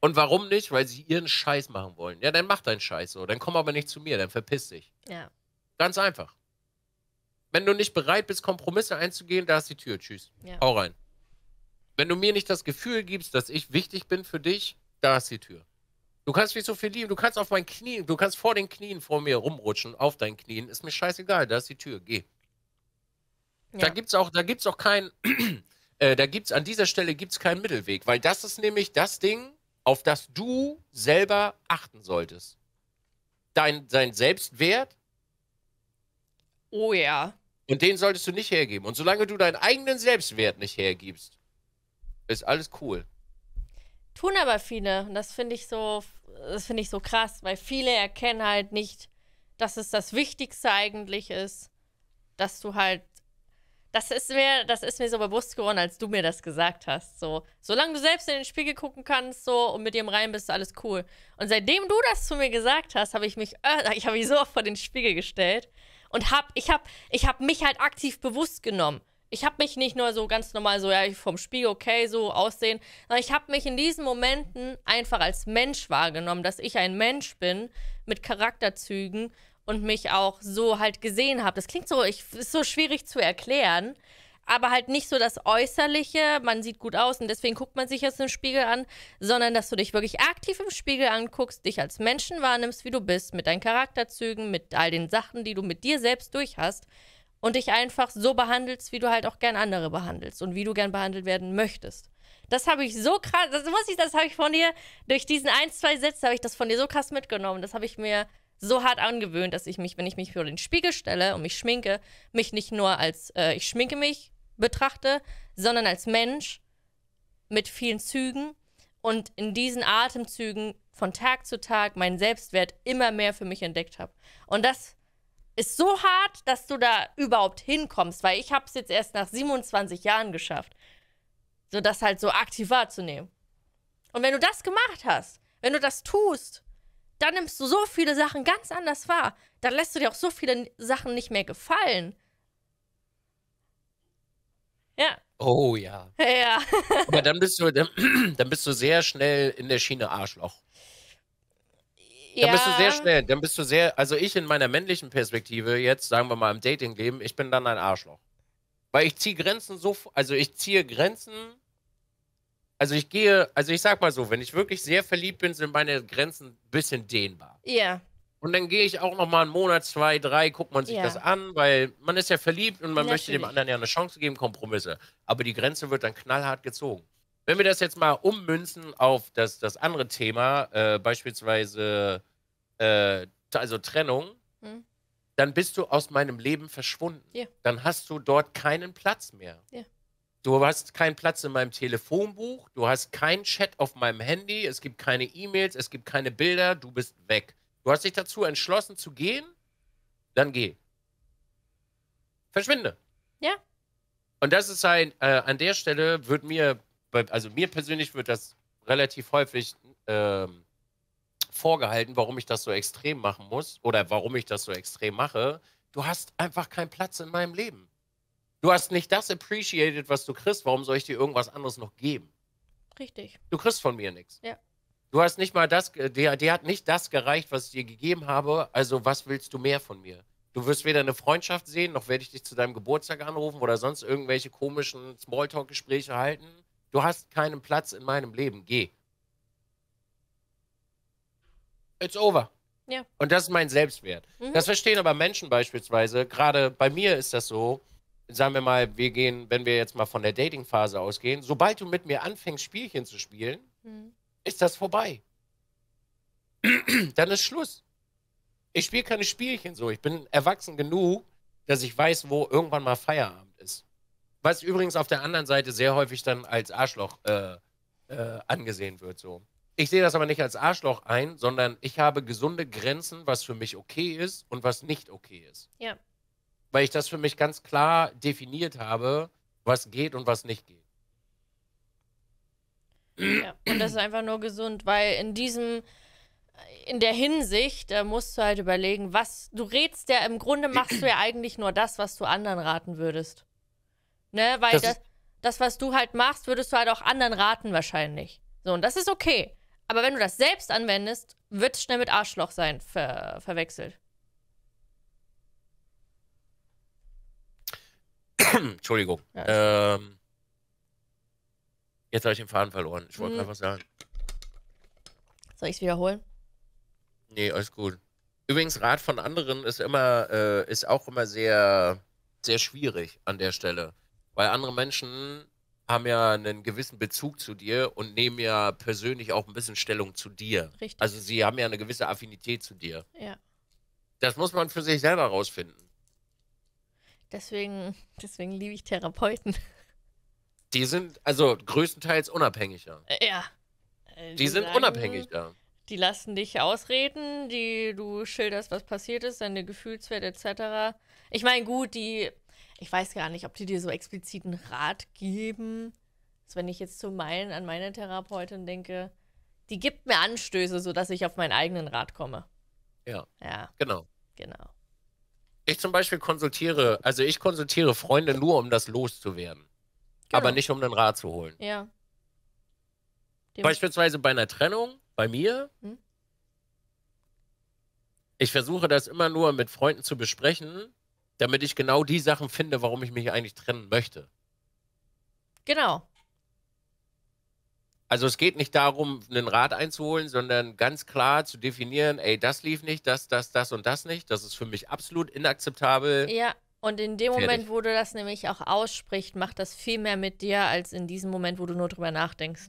Und warum nicht? Weil sie ihren Scheiß machen wollen. Ja, dann mach deinen Scheiß so. Dann komm aber nicht zu mir, dann verpiss dich. Ja. Ganz einfach. Wenn du nicht bereit bist, Kompromisse einzugehen, da ist die Tür. Tschüss. Ja. Hau rein. Wenn du mir nicht das Gefühl gibst, dass ich wichtig bin für dich, da ist die Tür. Du kannst mich so viel lieben, du kannst auf meinen Knien, du kannst vor den Knien vor mir rumrutschen, auf deinen Knien, ist mir scheißegal, da ist die Tür, geh. Ja. Da gibt's auch, da gibt's auch kein, äh, da gibt's an dieser Stelle gibt's keinen Mittelweg, weil das ist nämlich das Ding, auf das du selber achten solltest. Dein, dein Selbstwert. Oh ja. Und den solltest du nicht hergeben. Und solange du deinen eigenen Selbstwert nicht hergibst, ist alles cool. Tun aber viele. Und das finde ich so, das finde ich so krass, weil viele erkennen halt nicht, dass es das Wichtigste eigentlich ist, dass du halt. Das ist mir, das ist mir so bewusst geworden, als du mir das gesagt hast. So, solange du selbst in den Spiegel gucken kannst, so und mit dem rein bist, alles cool. Und seitdem du das zu mir gesagt hast, habe ich mich, äh, ich habe mich so oft vor den Spiegel gestellt und hab, ich habe, ich habe mich halt aktiv bewusst genommen. Ich habe mich nicht nur so ganz normal so, ja, vom Spiegel okay so aussehen, sondern ich habe mich in diesen Momenten einfach als Mensch wahrgenommen, dass ich ein Mensch bin mit Charakterzügen und mich auch so halt gesehen habe. Das klingt so, ich, ist so schwierig zu erklären, aber halt nicht so das Äußerliche, man sieht gut aus und deswegen guckt man sich jetzt im Spiegel an, sondern dass du dich wirklich aktiv im Spiegel anguckst, dich als Menschen wahrnimmst, wie du bist, mit deinen Charakterzügen, mit all den Sachen, die du mit dir selbst durch hast und dich einfach so behandelst, wie du halt auch gern andere behandelst und wie du gern behandelt werden möchtest. Das habe ich so krass, das muss ich, das habe ich von dir, durch diesen ein, zwei Sätze habe ich das von dir so krass mitgenommen. Das habe ich mir so hart angewöhnt, dass ich mich, wenn ich mich vor den Spiegel stelle und mich schminke, mich nicht nur als äh, ich schminke mich betrachte, sondern als Mensch mit vielen Zügen und in diesen Atemzügen von Tag zu Tag meinen Selbstwert immer mehr für mich entdeckt habe. Und das ist so hart, dass du da überhaupt hinkommst, weil ich habe es jetzt erst nach 27 Jahren geschafft, so das halt so aktiv wahrzunehmen. Und wenn du das gemacht hast, wenn du das tust, dann nimmst du so viele Sachen ganz anders wahr. Dann lässt du dir auch so viele Sachen nicht mehr gefallen. Ja. Oh ja. Ja. Aber dann bist du, dann, dann bist du sehr schnell in der Schiene Arschloch. Ja. Dann bist du sehr schnell, dann bist du sehr, also ich in meiner männlichen Perspektive jetzt, sagen wir mal im Datingleben, ich bin dann ein Arschloch. Weil ich ziehe Grenzen so, also ich ziehe Grenzen, also ich gehe, also ich sag mal so, wenn ich wirklich sehr verliebt bin, sind meine Grenzen ein bisschen dehnbar. Ja. Yeah. Und dann gehe ich auch noch mal einen Monat, zwei, drei, guckt man sich ja. das an, weil man ist ja verliebt und man Natürlich. möchte dem anderen ja eine Chance geben, Kompromisse. Aber die Grenze wird dann knallhart gezogen. Wenn wir das jetzt mal ummünzen auf das, das andere Thema, äh, beispielsweise äh, also Trennung, hm. dann bist du aus meinem Leben verschwunden. Yeah. Dann hast du dort keinen Platz mehr. Yeah. Du hast keinen Platz in meinem Telefonbuch, du hast keinen Chat auf meinem Handy, es gibt keine E-Mails, es gibt keine Bilder, du bist weg. Du hast dich dazu entschlossen zu gehen, dann geh. Verschwinde. Ja. Und das ist ein, äh, an der Stelle wird mir also mir persönlich wird das relativ häufig ähm, vorgehalten, warum ich das so extrem machen muss oder warum ich das so extrem mache. Du hast einfach keinen Platz in meinem Leben. Du hast nicht das appreciated, was du kriegst. Warum soll ich dir irgendwas anderes noch geben? Richtig. Du kriegst von mir nichts. Ja. Du hast nicht mal das, äh, der, der hat nicht das gereicht, was ich dir gegeben habe. Also, was willst du mehr von mir? Du wirst weder eine Freundschaft sehen, noch werde ich dich zu deinem Geburtstag anrufen oder sonst irgendwelche komischen Smalltalk-Gespräche halten. Du hast keinen Platz in meinem Leben. Geh. It's over. Ja. Und das ist mein Selbstwert. Mhm. Das verstehen aber Menschen beispielsweise. Gerade bei mir ist das so. Sagen wir mal, wir gehen, wenn wir jetzt mal von der Dating-Phase ausgehen, sobald du mit mir anfängst, Spielchen zu spielen, mhm. ist das vorbei. Dann ist Schluss. Ich spiele keine Spielchen so. Ich bin erwachsen genug, dass ich weiß, wo irgendwann mal Feierabend was übrigens auf der anderen Seite sehr häufig dann als Arschloch äh, äh, angesehen wird. So. Ich sehe das aber nicht als Arschloch ein, sondern ich habe gesunde Grenzen, was für mich okay ist und was nicht okay ist. Ja. Weil ich das für mich ganz klar definiert habe, was geht und was nicht geht. Ja, und das ist einfach nur gesund, weil in diesem, in der Hinsicht, da musst du halt überlegen, was du rätst ja im Grunde machst du ja eigentlich nur das, was du anderen raten würdest. Ne? Weil das, das, das, was du halt machst, würdest du halt auch anderen raten wahrscheinlich. So, und das ist okay. Aber wenn du das selbst anwendest, wird es schnell mit Arschloch sein ver verwechselt. Entschuldigung. Ja, ähm, jetzt habe ich den Faden verloren. Ich wollte mhm. was sagen. Soll ich es wiederholen? Nee, alles gut. Übrigens, Rat von anderen ist immer, äh, ist auch immer sehr, sehr schwierig an der Stelle. Weil andere Menschen haben ja einen gewissen Bezug zu dir und nehmen ja persönlich auch ein bisschen Stellung zu dir. Richtig. Also sie haben ja eine gewisse Affinität zu dir. Ja. Das muss man für sich selber rausfinden. Deswegen, deswegen liebe ich Therapeuten. Die sind also größtenteils unabhängiger. Äh, ja. Äh, die, die sind sagen, unabhängiger. Die lassen dich ausreden, die du schilderst, was passiert ist, deine Gefühlswelt etc. Ich meine, gut, die ich weiß gar nicht, ob die dir so expliziten Rat geben. Also wenn ich jetzt zu meinen, an meine Therapeutin denke, die gibt mir Anstöße, sodass ich auf meinen eigenen Rat komme. Ja. Ja. Genau. Genau. Ich zum Beispiel konsultiere, also ich konsultiere Freunde nur, um das loszuwerden. Genau. Aber nicht, um den Rat zu holen. Ja. Dem Beispielsweise bei einer Trennung, bei mir. Hm? Ich versuche das immer nur mit Freunden zu besprechen, damit ich genau die Sachen finde, warum ich mich eigentlich trennen möchte. Genau. Also es geht nicht darum, einen Rat einzuholen, sondern ganz klar zu definieren, ey, das lief nicht, das, das, das und das nicht. Das ist für mich absolut inakzeptabel. Ja, und in dem Fertig. Moment, wo du das nämlich auch aussprichst, macht das viel mehr mit dir, als in diesem Moment, wo du nur drüber nachdenkst.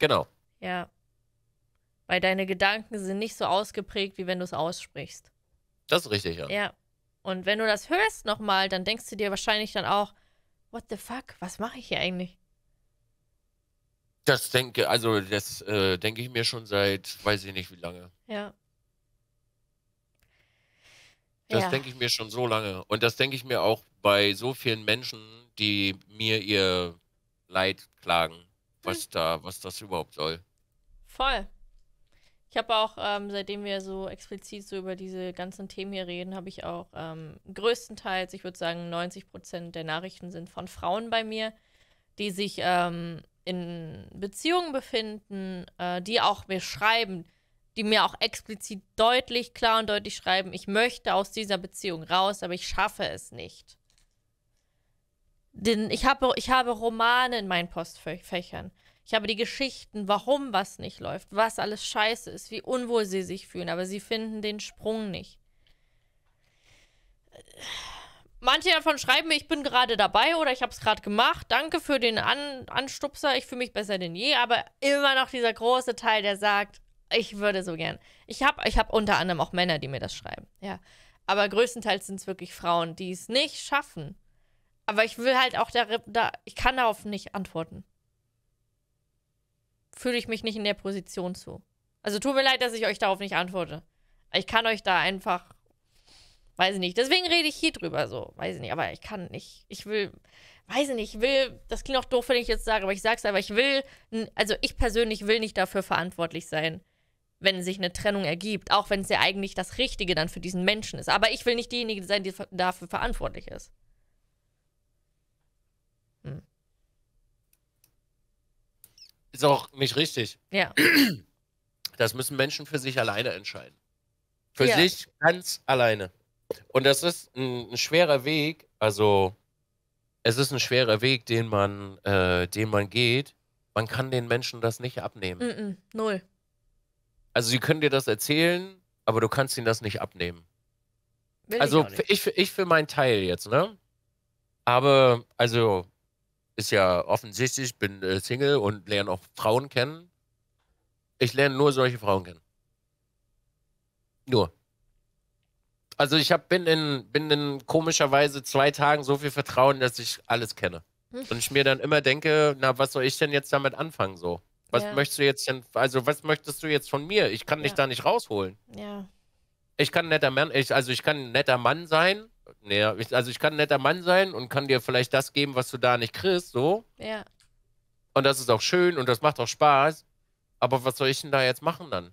Genau. Ja. Weil deine Gedanken sind nicht so ausgeprägt, wie wenn du es aussprichst. Das ist richtig, ja. Ja. Und wenn du das hörst nochmal, dann denkst du dir wahrscheinlich dann auch, what the fuck, was mache ich hier eigentlich? Das denke, also das äh, denke ich mir schon seit, weiß ich nicht wie lange. Ja. Das ja. denke ich mir schon so lange. Und das denke ich mir auch bei so vielen Menschen, die mir ihr Leid klagen, was hm. da, was das überhaupt soll. Voll. Ich habe auch, ähm, seitdem wir so explizit so über diese ganzen Themen hier reden, habe ich auch ähm, größtenteils, ich würde sagen, 90 Prozent der Nachrichten sind von Frauen bei mir, die sich ähm, in Beziehungen befinden, äh, die auch mir schreiben, die mir auch explizit deutlich, klar und deutlich schreiben, ich möchte aus dieser Beziehung raus, aber ich schaffe es nicht. Denn ich habe, ich habe Romane in meinen Postfächern. Ich habe die Geschichten, warum was nicht läuft, was alles scheiße ist, wie unwohl sie sich fühlen, aber sie finden den Sprung nicht. Manche davon schreiben mir, ich bin gerade dabei oder ich habe es gerade gemacht. Danke für den An Anstupser, ich fühle mich besser denn je, aber immer noch dieser große Teil, der sagt, ich würde so gern. Ich habe ich hab unter anderem auch Männer, die mir das schreiben, ja. Aber größtenteils sind es wirklich Frauen, die es nicht schaffen. Aber ich will halt auch da, da ich kann darauf nicht antworten fühle ich mich nicht in der Position zu. Also tut mir leid, dass ich euch darauf nicht antworte. Ich kann euch da einfach, weiß ich nicht. Deswegen rede ich hier drüber so, weiß ich nicht. Aber ich kann nicht, ich will, weiß ich nicht, ich will, das klingt auch doof, wenn ich jetzt sage, aber ich sag's aber, ich will, also ich persönlich will nicht dafür verantwortlich sein, wenn sich eine Trennung ergibt. Auch wenn es ja eigentlich das Richtige dann für diesen Menschen ist. Aber ich will nicht diejenige sein, die dafür verantwortlich ist. Ist auch nicht richtig. Ja. Das müssen Menschen für sich alleine entscheiden. Für ja. sich ganz alleine. Und das ist ein, ein, schwerer Weg, also es ist ein schwerer Weg, den man, äh, den man geht. Man kann den Menschen das nicht abnehmen. Mm -mm, null. Also sie können dir das erzählen, aber du kannst ihnen das nicht abnehmen. Will also ich, ich, ich, für meinen Teil jetzt, ne? Aber, also ist ja offensichtlich, ich bin äh, Single und lerne auch Frauen kennen. Ich lerne nur solche Frauen kennen. Nur. Also ich hab, bin, in, bin in komischerweise zwei Tagen so viel Vertrauen, dass ich alles kenne. Hm. Und ich mir dann immer denke, na, was soll ich denn jetzt damit anfangen so? Was ja. möchtest du jetzt denn, also was möchtest du jetzt von mir? Ich kann ja. dich da nicht rausholen. Ja. Ich kann ein netter Mann, ich, also ich kann ein netter Mann sein, näher. Also ich kann ein netter Mann sein und kann dir vielleicht das geben, was du da nicht kriegst, so. Ja. Und das ist auch schön und das macht auch Spaß. Aber was soll ich denn da jetzt machen dann?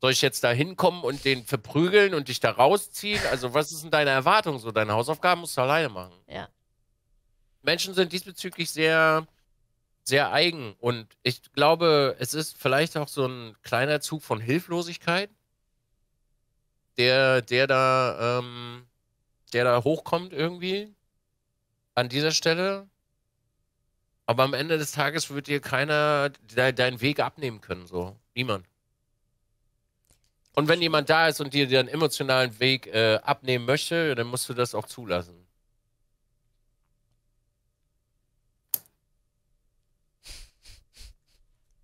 Soll ich jetzt da hinkommen und den verprügeln und dich da rausziehen? Also, was ist denn deine Erwartung so? Deine Hausaufgaben musst du alleine machen. Ja. Menschen sind diesbezüglich sehr, sehr eigen. Und ich glaube, es ist vielleicht auch so ein kleiner Zug von Hilflosigkeit der, der da, ähm, der da hochkommt irgendwie an dieser Stelle. Aber am Ende des Tages wird dir keiner de deinen Weg abnehmen können, so. Niemand. Und wenn jemand da ist und dir deinen emotionalen Weg äh, abnehmen möchte, dann musst du das auch zulassen.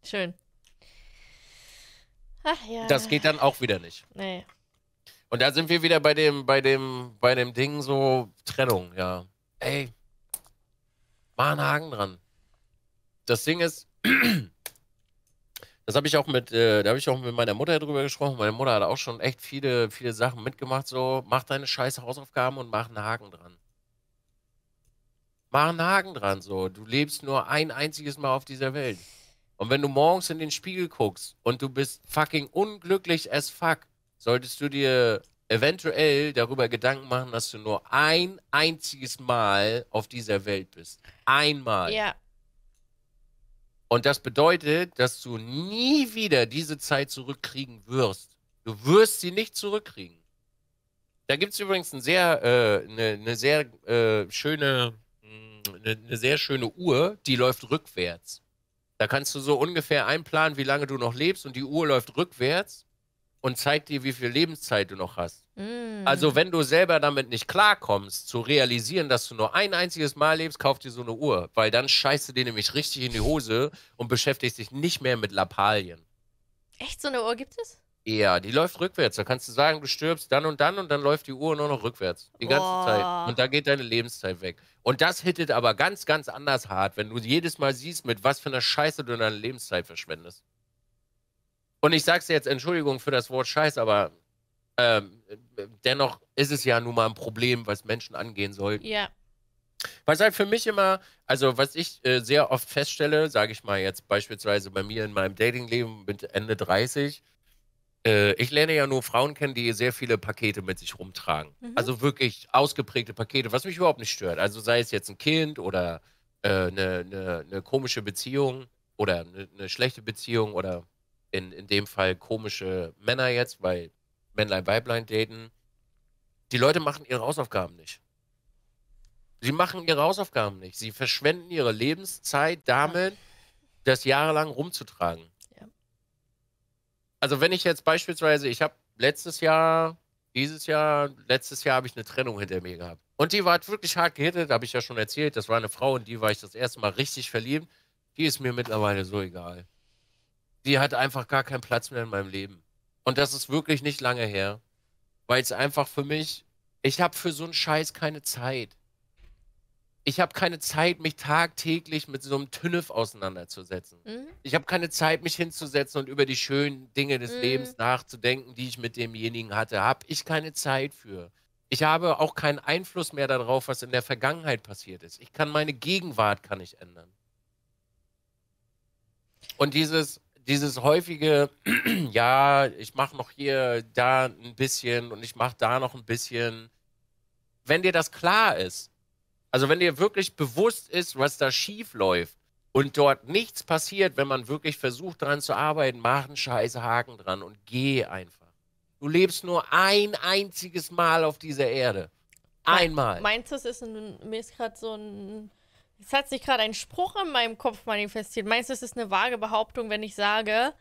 Schön. Ach ja. Das geht dann auch wieder nicht. Nee. Und da sind wir wieder bei dem, bei dem, bei dem Ding so Trennung, ja. Ey, mach einen Haken dran. Das Ding ist, das habe ich auch mit, äh, da habe ich auch mit meiner Mutter drüber gesprochen. Meine Mutter hat auch schon echt viele, viele Sachen mitgemacht. So, mach deine scheiß Hausaufgaben und mach einen Haken dran. Mach einen Haken dran, so. Du lebst nur ein einziges Mal auf dieser Welt. Und wenn du morgens in den Spiegel guckst und du bist fucking unglücklich as fuck, solltest du dir eventuell darüber Gedanken machen, dass du nur ein einziges Mal auf dieser Welt bist. Einmal. Ja. Und das bedeutet, dass du nie wieder diese Zeit zurückkriegen wirst. Du wirst sie nicht zurückkriegen. Da gibt es übrigens eine sehr, äh, eine, eine sehr äh, schöne, mm, eine, eine sehr schöne Uhr, die läuft rückwärts. Da kannst du so ungefähr einplanen, wie lange du noch lebst und die Uhr läuft rückwärts und zeigt dir, wie viel Lebenszeit du noch hast. Mm. Also, wenn du selber damit nicht klarkommst, zu realisieren, dass du nur ein einziges Mal lebst, kauf dir so eine Uhr, weil dann scheißt du dir nämlich richtig in die Hose und beschäftigst dich nicht mehr mit Lappalien. Echt, so eine Uhr gibt es? Ja, die läuft rückwärts. Da kannst du sagen, du stirbst dann und dann und dann läuft die Uhr nur noch rückwärts. Die ganze oh. Zeit. Und da geht deine Lebenszeit weg. Und das hittet aber ganz, ganz anders hart, wenn du jedes Mal siehst, mit was für einer Scheiße du deine Lebenszeit verschwendest. Und ich sage es jetzt, Entschuldigung für das Wort Scheiß, aber ähm, dennoch ist es ja nun mal ein Problem, was Menschen angehen sollten. Ja. Was halt für mich immer, also was ich äh, sehr oft feststelle, sage ich mal jetzt beispielsweise bei mir in meinem Datingleben mit Ende 30, äh, ich lerne ja nur Frauen kennen, die sehr viele Pakete mit sich rumtragen. Mhm. Also wirklich ausgeprägte Pakete, was mich überhaupt nicht stört. Also sei es jetzt ein Kind oder eine äh, ne, ne, ne komische Beziehung oder eine ne schlechte Beziehung oder in, in dem Fall komische Männer jetzt, weil Männlein, Weiblein daten. Die Leute machen ihre Hausaufgaben nicht. Sie machen ihre Hausaufgaben nicht. Sie verschwenden ihre Lebenszeit damit, ja. das jahrelang rumzutragen. Ja. Also wenn ich jetzt beispielsweise, ich habe letztes Jahr, dieses Jahr, letztes Jahr habe ich eine Trennung hinter mir gehabt. Und die war wirklich hart gehittet, habe ich ja schon erzählt. Das war eine Frau, in die war ich das erste Mal richtig verliebt. Die ist mir mittlerweile so egal die hat einfach gar keinen Platz mehr in meinem Leben. Und das ist wirklich nicht lange her. Weil es einfach für mich, ich habe für so einen Scheiß keine Zeit. Ich habe keine Zeit, mich tagtäglich mit so einem Tünnef auseinanderzusetzen. Mhm. Ich habe keine Zeit, mich hinzusetzen und über die schönen Dinge des mhm. Lebens nachzudenken, die ich mit demjenigen hatte. Habe ich keine Zeit für. Ich habe auch keinen Einfluss mehr darauf, was in der Vergangenheit passiert ist. Ich kann meine Gegenwart kann ich ändern. Und dieses, dieses häufige, ja, ich mache noch hier, da ein bisschen und ich mache da noch ein bisschen, wenn dir das klar ist, also wenn dir wirklich bewusst ist, was da schief läuft und dort nichts passiert, wenn man wirklich versucht, daran zu arbeiten, mach einen scheiß Haken dran und geh einfach. Du lebst nur ein einziges Mal auf dieser Erde. Einmal. Meinst du, es ist ein, mir ist gerade so ein es hat sich gerade ein Spruch in meinem Kopf manifestiert. Meinst du, es ist eine vage Behauptung, wenn ich sage,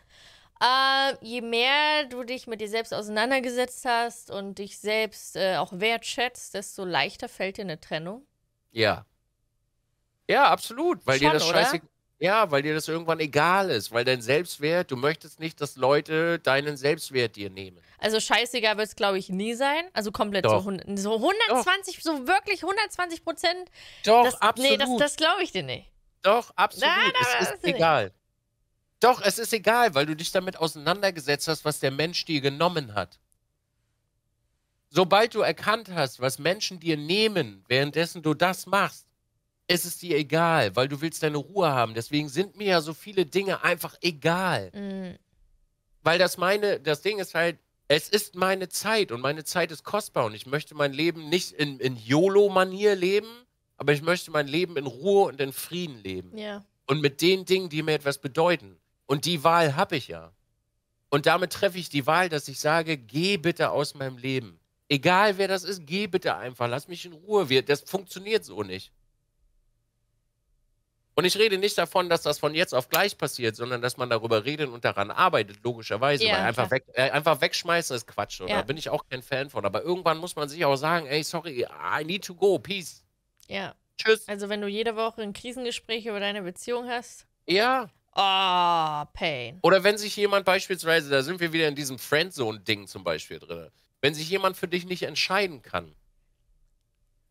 äh, je mehr du dich mit dir selbst auseinandergesetzt hast und dich selbst äh, auch wertschätzt, desto leichter fällt dir eine Trennung? Ja. Ja, absolut, weil Schon, dir das scheiße. Oder? Ja, weil dir das irgendwann egal ist, weil dein Selbstwert, du möchtest nicht, dass Leute deinen Selbstwert dir nehmen. Also scheißegal wird es, glaube ich, nie sein. Also komplett so, so 120, Doch. so wirklich 120 Prozent. Doch, das, absolut. Nee, das, das glaube ich dir nicht. Doch, absolut. Nein, es ist egal. Doch, es ist egal, weil du dich damit auseinandergesetzt hast, was der Mensch dir genommen hat. Sobald du erkannt hast, was Menschen dir nehmen, währenddessen du das machst, es ist dir egal, weil du willst deine Ruhe haben. Deswegen sind mir ja so viele Dinge einfach egal. Mhm. Weil das meine, das Ding ist halt, es ist meine Zeit und meine Zeit ist kostbar und ich möchte mein Leben nicht in, in YOLO-Manier leben, aber ich möchte mein Leben in Ruhe und in Frieden leben. Ja. Und mit den Dingen, die mir etwas bedeuten. Und die Wahl habe ich ja. Und damit treffe ich die Wahl, dass ich sage, geh bitte aus meinem Leben. Egal wer das ist, geh bitte einfach, lass mich in Ruhe. Das funktioniert so nicht. Und ich rede nicht davon, dass das von jetzt auf gleich passiert, sondern dass man darüber redet und daran arbeitet, logischerweise. Ja, weil einfach, weg, äh, einfach wegschmeißen ist Quatsch. Und ja. da bin ich auch kein Fan von. Aber irgendwann muss man sich auch sagen, ey, sorry, I need to go. Peace. Ja. Tschüss. Also wenn du jede Woche ein Krisengespräch über deine Beziehung hast. Ja. Oh, Pain. Oder wenn sich jemand beispielsweise, da sind wir wieder in diesem Friendzone-Ding zum Beispiel drin, wenn sich jemand für dich nicht entscheiden kann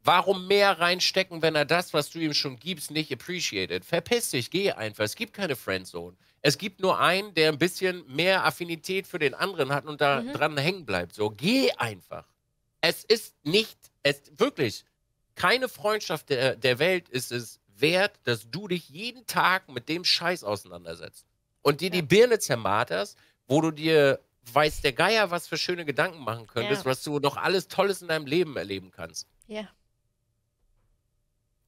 Warum mehr reinstecken, wenn er das, was du ihm schon gibst, nicht appreciated? Verpiss dich, geh einfach. Es gibt keine Friendzone. Es gibt nur einen, der ein bisschen mehr Affinität für den anderen hat und da mhm. dran hängen bleibt. So, geh einfach. Es ist nicht, es wirklich, keine Freundschaft der, der Welt ist es wert, dass du dich jeden Tag mit dem Scheiß auseinandersetzt und dir ja. die Birne zermarterst, wo du dir weiß der Geier, was für schöne Gedanken machen könntest, ja. was du noch alles Tolles in deinem Leben erleben kannst. Ja.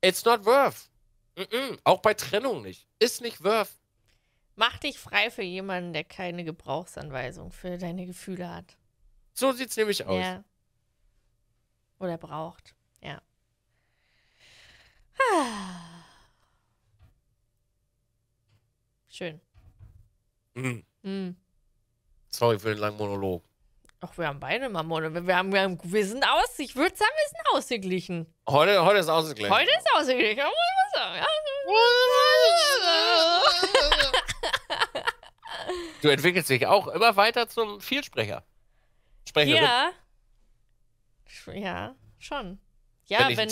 It's not worth. Mm -mm. Auch bei Trennung nicht. Ist nicht worth. Mach dich frei für jemanden, der keine Gebrauchsanweisung für deine Gefühle hat. So sieht's nämlich aus. Ja. Oder braucht. Ja. Ah. Schön. Mm. Sorry für den langen Monolog. Doch, wir haben beide Mammone. Wir, haben, wir, haben, wir sind aus, ich würde sagen, wir sind ausgeglichen. Heute, heute ist ausgeglichen. Heute ist ausgeglichen, muss man sagen. Du entwickelst dich auch immer weiter zum Vielsprecher. Sprecherin. Ja. Ja, schon. Ja, wenn,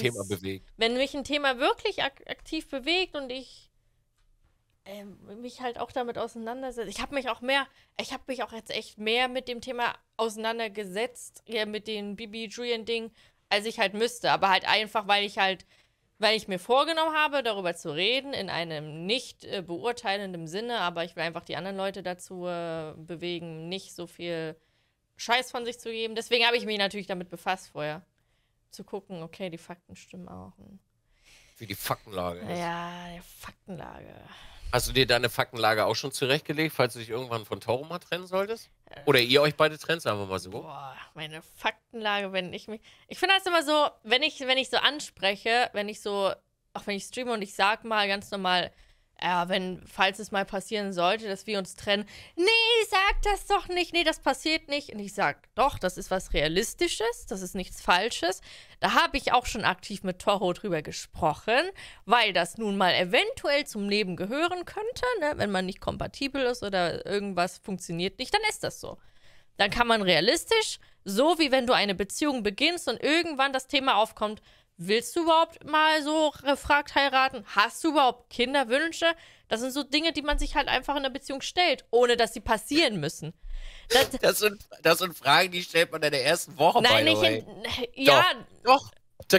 wenn, mich ein Thema wirklich ak aktiv bewegt und ich ähm, mich halt auch damit auseinandersetzt. Ich habe mich auch mehr, ich habe mich auch jetzt echt mehr mit dem Thema auseinandergesetzt, ja, mit dem Bibi-Julian-Ding, als ich halt müsste. Aber halt einfach, weil ich halt, weil ich mir vorgenommen habe, darüber zu reden, in einem nicht äh, beurteilenden Sinne, aber ich will einfach die anderen Leute dazu äh, bewegen, nicht so viel Scheiß von sich zu geben. Deswegen habe ich mich natürlich damit befasst vorher. Zu gucken, okay, die Fakten stimmen auch. Wie die Faktenlage ist. Ja, die Faktenlage. Hast du dir deine Faktenlage auch schon zurechtgelegt, falls du dich irgendwann von Tauro mal trennen solltest? Äh. Oder ihr euch beide trennt, sagen wir mal so. Boah, meine Faktenlage, wenn ich mich. Ich finde das immer so, wenn ich, wenn ich so anspreche, wenn ich so, auch wenn ich streame und ich sag mal ganz normal, ja, wenn, falls es mal passieren sollte, dass wir uns trennen, nee, sag das doch nicht, nee, das passiert nicht. Und ich sag, doch, das ist was Realistisches, das ist nichts Falsches. Da habe ich auch schon aktiv mit Toro drüber gesprochen, weil das nun mal eventuell zum Leben gehören könnte, ne? wenn man nicht kompatibel ist oder irgendwas funktioniert nicht, dann ist das so. Dann kann man realistisch, so wie wenn du eine Beziehung beginnst und irgendwann das Thema aufkommt, Willst du überhaupt mal so gefragt heiraten? Hast du überhaupt Kinderwünsche? Das sind so Dinge, die man sich halt einfach in der Beziehung stellt, ohne dass sie passieren müssen. Das, das, sind, das sind Fragen, die stellt man in der ersten Woche Nein, nicht in, äh, ja. Doch, doch.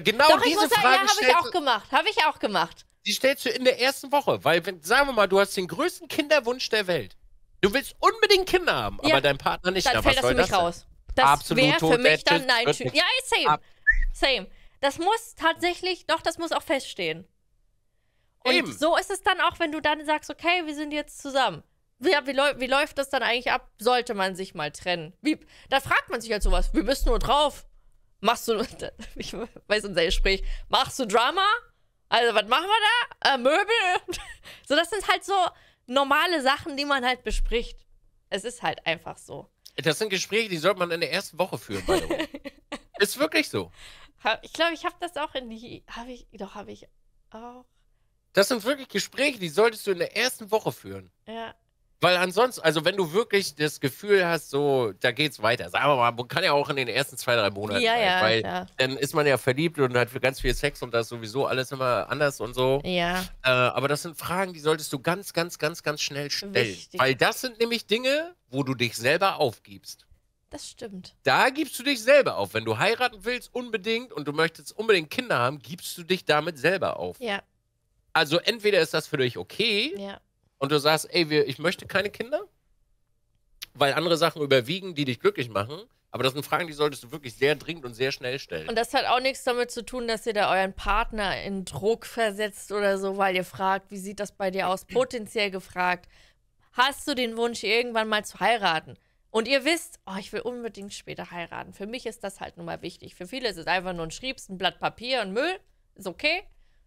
Genau doch, diese Fragen. Ja, habe ich auch gemacht. Habe ich auch gemacht. Die stellst du in der ersten Woche, weil, wenn, sagen wir mal, du hast den größten Kinderwunsch der Welt. Du willst unbedingt Kinder haben, ja. aber dein Partner nicht. Dann Na, fällt das für mich raus. Das wäre für mich dann nein. Ja, same. Ab. Same. Das muss tatsächlich, doch, das muss auch feststehen. Und Eben. so ist es dann auch, wenn du dann sagst, okay, wir sind jetzt zusammen. Ja, wie, wie, läuft das dann eigentlich ab? Sollte man sich mal trennen? Wie, da fragt man sich halt sowas. Wie bist du nur drauf? Machst du, ich weiß unser Gespräch, machst du Drama? Also, was machen wir da? Äh, Möbel? so, das sind halt so normale Sachen, die man halt bespricht. Es ist halt einfach so. Das sind Gespräche, die sollte man in der ersten Woche führen, by the way. ist wirklich so. Ich glaube, ich habe das auch in die. Habe ich. Doch, habe ich auch. Das sind wirklich Gespräche, die solltest du in der ersten Woche führen. Ja. Weil ansonsten, also wenn du wirklich das Gefühl hast, so, da geht's weiter. Sagen wir mal, man kann ja auch in den ersten zwei, drei Monaten. Ja, sein, ja, weil ja. dann ist man ja verliebt und hat ganz viel Sex und da ist sowieso alles immer anders und so. Ja. Äh, aber das sind Fragen, die solltest du ganz, ganz, ganz, ganz schnell stellen. Wichtig. Weil das sind nämlich Dinge, wo du dich selber aufgibst. Das stimmt. Da gibst du dich selber auf. Wenn du heiraten willst, unbedingt und du möchtest unbedingt Kinder haben, gibst du dich damit selber auf. Ja. Also entweder ist das für dich okay ja. und du sagst, ey, wir, ich möchte keine Kinder, weil andere Sachen überwiegen, die dich glücklich machen. Aber das sind Fragen, die solltest du wirklich sehr dringend und sehr schnell stellen. Und das hat auch nichts damit zu tun, dass ihr da euren Partner in Druck versetzt oder so, weil ihr fragt, wie sieht das bei dir aus? Potenziell gefragt, hast du den Wunsch, irgendwann mal zu heiraten? Und ihr wisst, oh, ich will unbedingt später heiraten. Für mich ist das halt nun mal wichtig. Für viele ist es einfach nur ein Schriebs, ein Blatt Papier und Müll. Ist okay.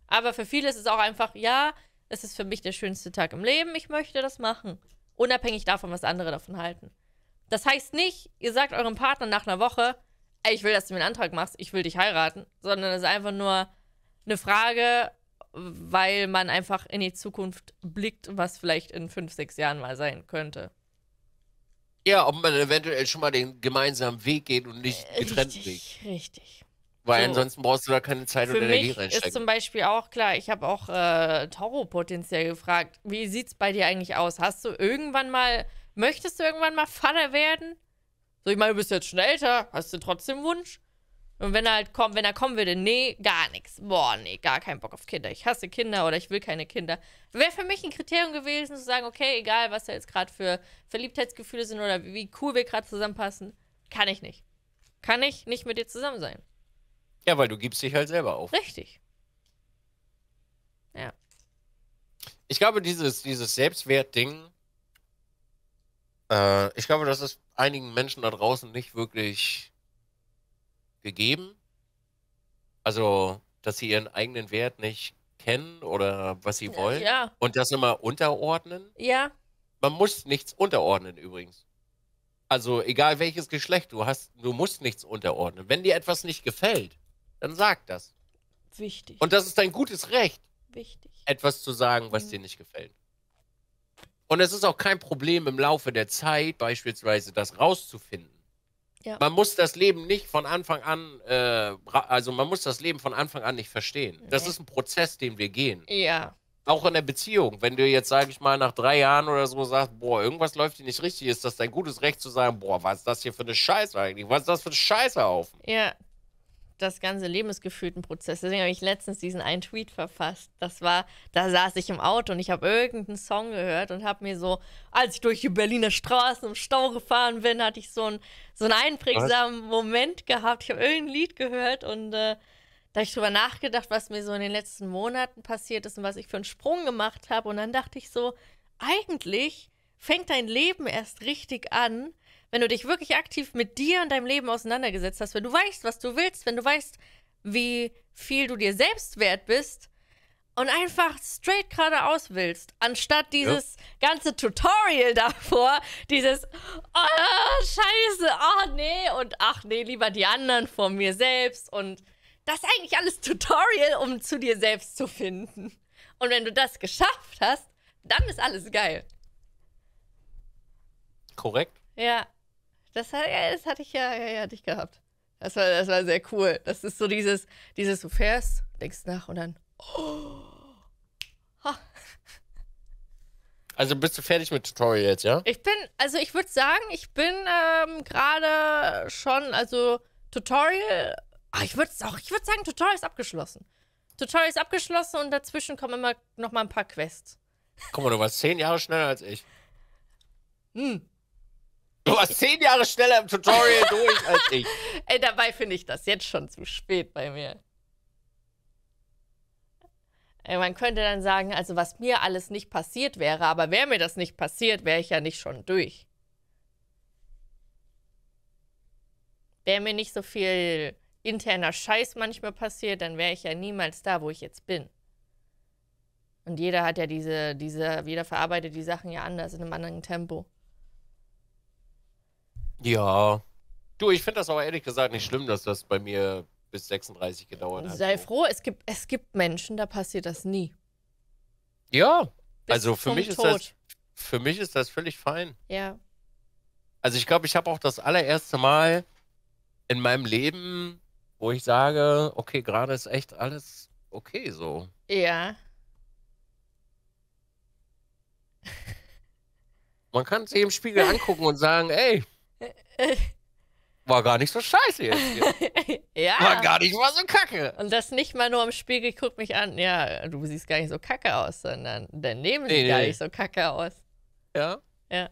Aber für viele ist es auch einfach, ja, es ist für mich der schönste Tag im Leben. Ich möchte das machen. Unabhängig davon, was andere davon halten. Das heißt nicht, ihr sagt eurem Partner nach einer Woche, ey, ich will, dass du mir einen Antrag machst, ich will dich heiraten, sondern es ist einfach nur eine Frage, weil man einfach in die Zukunft blickt, was vielleicht in fünf, sechs Jahren mal sein könnte. Ja, ob man eventuell schon mal den gemeinsamen Weg geht und nicht den äh, getrennten richtig, Weg. Richtig. Weil so. ansonsten brauchst du da keine Zeit Für und Energie mich reinstecken. Ist zum Beispiel auch klar, ich habe auch äh, Toro potenziell gefragt, wie sieht es bei dir eigentlich aus? Hast du irgendwann mal, möchtest du irgendwann mal Vater werden? So, ich meine, du bist jetzt schon älter, hast du trotzdem Wunsch? Und wenn er halt kommt, wenn er kommen würde, nee, gar nichts. Boah, nee, gar keinen Bock auf Kinder. Ich hasse Kinder oder ich will keine Kinder. Wäre für mich ein Kriterium gewesen, zu sagen, okay, egal, was da jetzt gerade für Verliebtheitsgefühle sind oder wie cool wir gerade zusammenpassen, kann ich nicht. Kann ich nicht mit dir zusammen sein. Ja, weil du gibst dich halt selber auf. Richtig. Ja. Ich glaube, dieses, dieses selbstwert äh, ich glaube, das ist einigen Menschen da draußen nicht wirklich gegeben? Also, dass sie ihren eigenen Wert nicht kennen oder was sie wollen ja. und das immer unterordnen? Ja. Man muss nichts unterordnen übrigens. Also egal welches Geschlecht du hast, du musst nichts unterordnen. Wenn dir etwas nicht gefällt, dann sag das. Wichtig. Und das ist dein gutes Recht. Wichtig. Etwas zu sagen, was mhm. dir nicht gefällt. Und es ist auch kein Problem im Laufe der Zeit beispielsweise das rauszufinden. Ja. Man muss das Leben nicht von Anfang an, äh, also man muss das Leben von Anfang an nicht verstehen. Nee. Das ist ein Prozess, den wir gehen. Ja. Auch in der Beziehung. Wenn du jetzt, sage ich mal, nach drei Jahren oder so sagst, boah, irgendwas läuft hier nicht richtig, ist das dein gutes Recht zu sagen, boah, was ist das hier für eine Scheiße eigentlich? Was ist das für eine Scheiße auf? Ja das ganze Leben ist gefühlt ein Prozess. Deswegen habe ich letztens diesen einen Tweet verfasst. Das war, da saß ich im Auto und ich habe irgendeinen Song gehört und habe mir so, als ich durch die Berliner Straßen im Stau gefahren bin, hatte ich so, ein, so einen einprägsamen was? Moment gehabt. Ich habe irgendein Lied gehört und äh, da habe ich drüber nachgedacht, was mir so in den letzten Monaten passiert ist und was ich für einen Sprung gemacht habe. Und dann dachte ich so, eigentlich fängt dein Leben erst richtig an, wenn du dich wirklich aktiv mit dir und deinem Leben auseinandergesetzt hast, wenn du weißt, was du willst, wenn du weißt, wie viel du dir selbst wert bist und einfach straight geradeaus willst, anstatt dieses ja. ganze Tutorial davor, dieses oh, Scheiße, oh nee und ach nee, lieber die anderen vor mir selbst und das ist eigentlich alles Tutorial, um zu dir selbst zu finden. Und wenn du das geschafft hast, dann ist alles geil. Korrekt. Ja, das, das hatte ich ja, ja, ja, hatte ich gehabt. Das war, das war sehr cool. Das ist so dieses, dieses, du fährst, denkst nach und dann. Oh. Also bist du fertig mit Tutorial jetzt, ja? Ich bin, also ich würde sagen, ich bin ähm, gerade schon, also Tutorial, ach, ich würde auch, ich würde sagen, Tutorial ist abgeschlossen. Tutorial ist abgeschlossen und dazwischen kommen immer noch mal ein paar Quests. Guck mal, du warst zehn Jahre schneller als ich. Hm. Du warst zehn Jahre schneller im Tutorial durch als ich. Ey, dabei finde ich das jetzt schon zu spät bei mir. Ey, man könnte dann sagen, also was mir alles nicht passiert wäre, aber wäre mir das nicht passiert, wäre ich ja nicht schon durch. Wäre mir nicht so viel interner Scheiß manchmal passiert, dann wäre ich ja niemals da, wo ich jetzt bin. Und jeder hat ja diese, diese, jeder verarbeitet die Sachen ja anders in einem anderen Tempo. Ja. Du, ich finde das aber ehrlich gesagt nicht schlimm, dass das bei mir bis 36 gedauert hat. Sei froh, es gibt, es gibt Menschen, da passiert das nie. Ja, bis also für mich ist das für mich ist das völlig fein. Ja. Also ich glaube, ich habe auch das allererste Mal in meinem Leben, wo ich sage, okay, gerade ist echt alles okay so. Ja. Man kann sich im Spiegel angucken und sagen, ey, War gar nicht so scheiße jetzt. Hier. ja. War gar nicht mal so kacke. Und das nicht mal nur am Spiegel, guck mich an, ja, du siehst gar nicht so kacke aus, sondern dein Leben nee, sieht nee, gar nicht so kacke aus. Ja. Ja.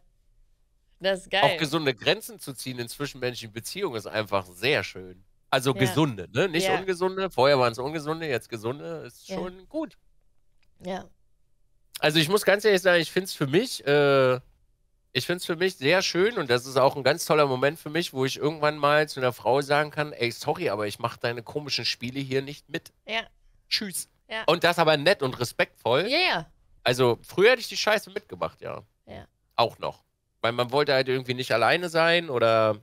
Das ist geil. Auch gesunde Grenzen zu ziehen in zwischenmenschlichen Beziehungen ist einfach sehr schön. Also ja. gesunde, ne? Nicht ja. ungesunde. Vorher waren es ungesunde, jetzt gesunde. Ist ja. schon gut. Ja. Also ich muss ganz ehrlich sagen, ich finde es für mich äh, ich finde es für mich sehr schön und das ist auch ein ganz toller Moment für mich, wo ich irgendwann mal zu einer Frau sagen kann, ey, sorry, aber ich mache deine komischen Spiele hier nicht mit. Ja. Tschüss. Ja. Und das aber nett und respektvoll. Ja, ja. Also früher hätte ich die Scheiße mitgemacht, ja. Ja. Auch noch. Weil man wollte halt irgendwie nicht alleine sein oder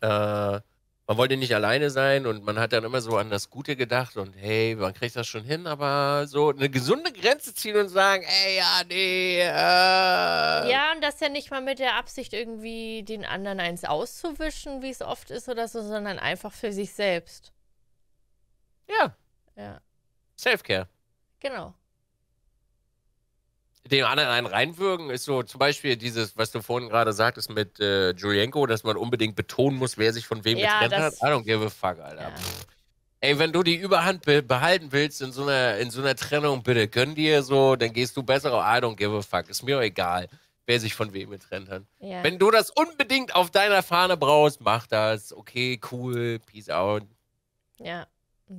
äh, man wollte nicht alleine sein und man hat dann immer so an das Gute gedacht und hey, man kriegt das schon hin, aber so eine gesunde Grenze ziehen und sagen, ey, ja, nee. Äh. Ja, und das ja nicht mal mit der Absicht, irgendwie den anderen eins auszuwischen, wie es oft ist oder so, sondern einfach für sich selbst. Ja. Ja. Self-Care. Genau den anderen einen reinwürgen, ist so zum Beispiel dieses, was du vorhin gerade sagtest mit äh, Julienko, dass man unbedingt betonen muss, wer sich von wem ja, getrennt hat. I don't give a fuck, Alter. Ja. Ey, wenn du die Überhand be behalten willst in so, einer, in so einer Trennung, bitte gönn dir so, dann gehst du besser. Oh, I don't give a fuck. Ist mir auch egal, wer sich von wem getrennt hat. Ja. Wenn du das unbedingt auf deiner Fahne brauchst, mach das. Okay, cool, peace out. Ja.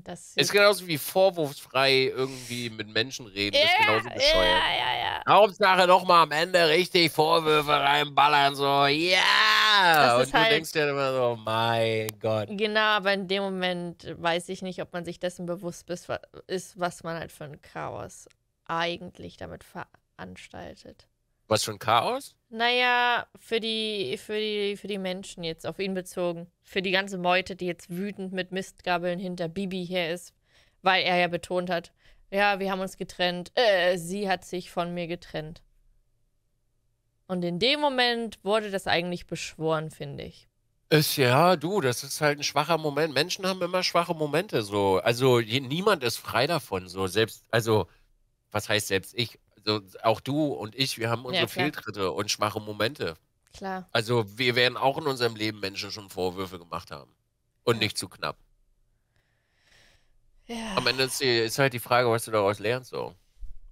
Das ist genauso wie vorwurfsfrei irgendwie mit Menschen reden. Ja, ist genauso bescheuert. Yeah, yeah, yeah. Hauptsache nochmal am Ende richtig Vorwürfe reinballern, so, ja! Und du halt, denkst dir immer so, mein Gott. Genau, aber in dem Moment weiß ich nicht, ob man sich dessen bewusst ist, was man halt für ein Chaos eigentlich damit veranstaltet. Was schon Chaos? Naja, für die, für die, für die Menschen jetzt, auf ihn bezogen. Für die ganze Meute, die jetzt wütend mit Mistgabeln hinter Bibi her ist, weil er ja betont hat, ja, wir haben uns getrennt, äh, sie hat sich von mir getrennt. Und in dem Moment wurde das eigentlich beschworen, finde ich. Ist ja, du, das ist halt ein schwacher Moment. Menschen haben immer schwache Momente so. Also je, niemand ist frei davon so. Selbst, also, was heißt selbst ich? so, auch du und ich, wir haben unsere ja, Fehltritte und schwache Momente. Klar. Also wir werden auch in unserem Leben Menschen schon Vorwürfe gemacht haben. Und ja. nicht zu knapp. Ja. Am Ende ist, die, ist, halt die Frage, was du daraus lernst. So.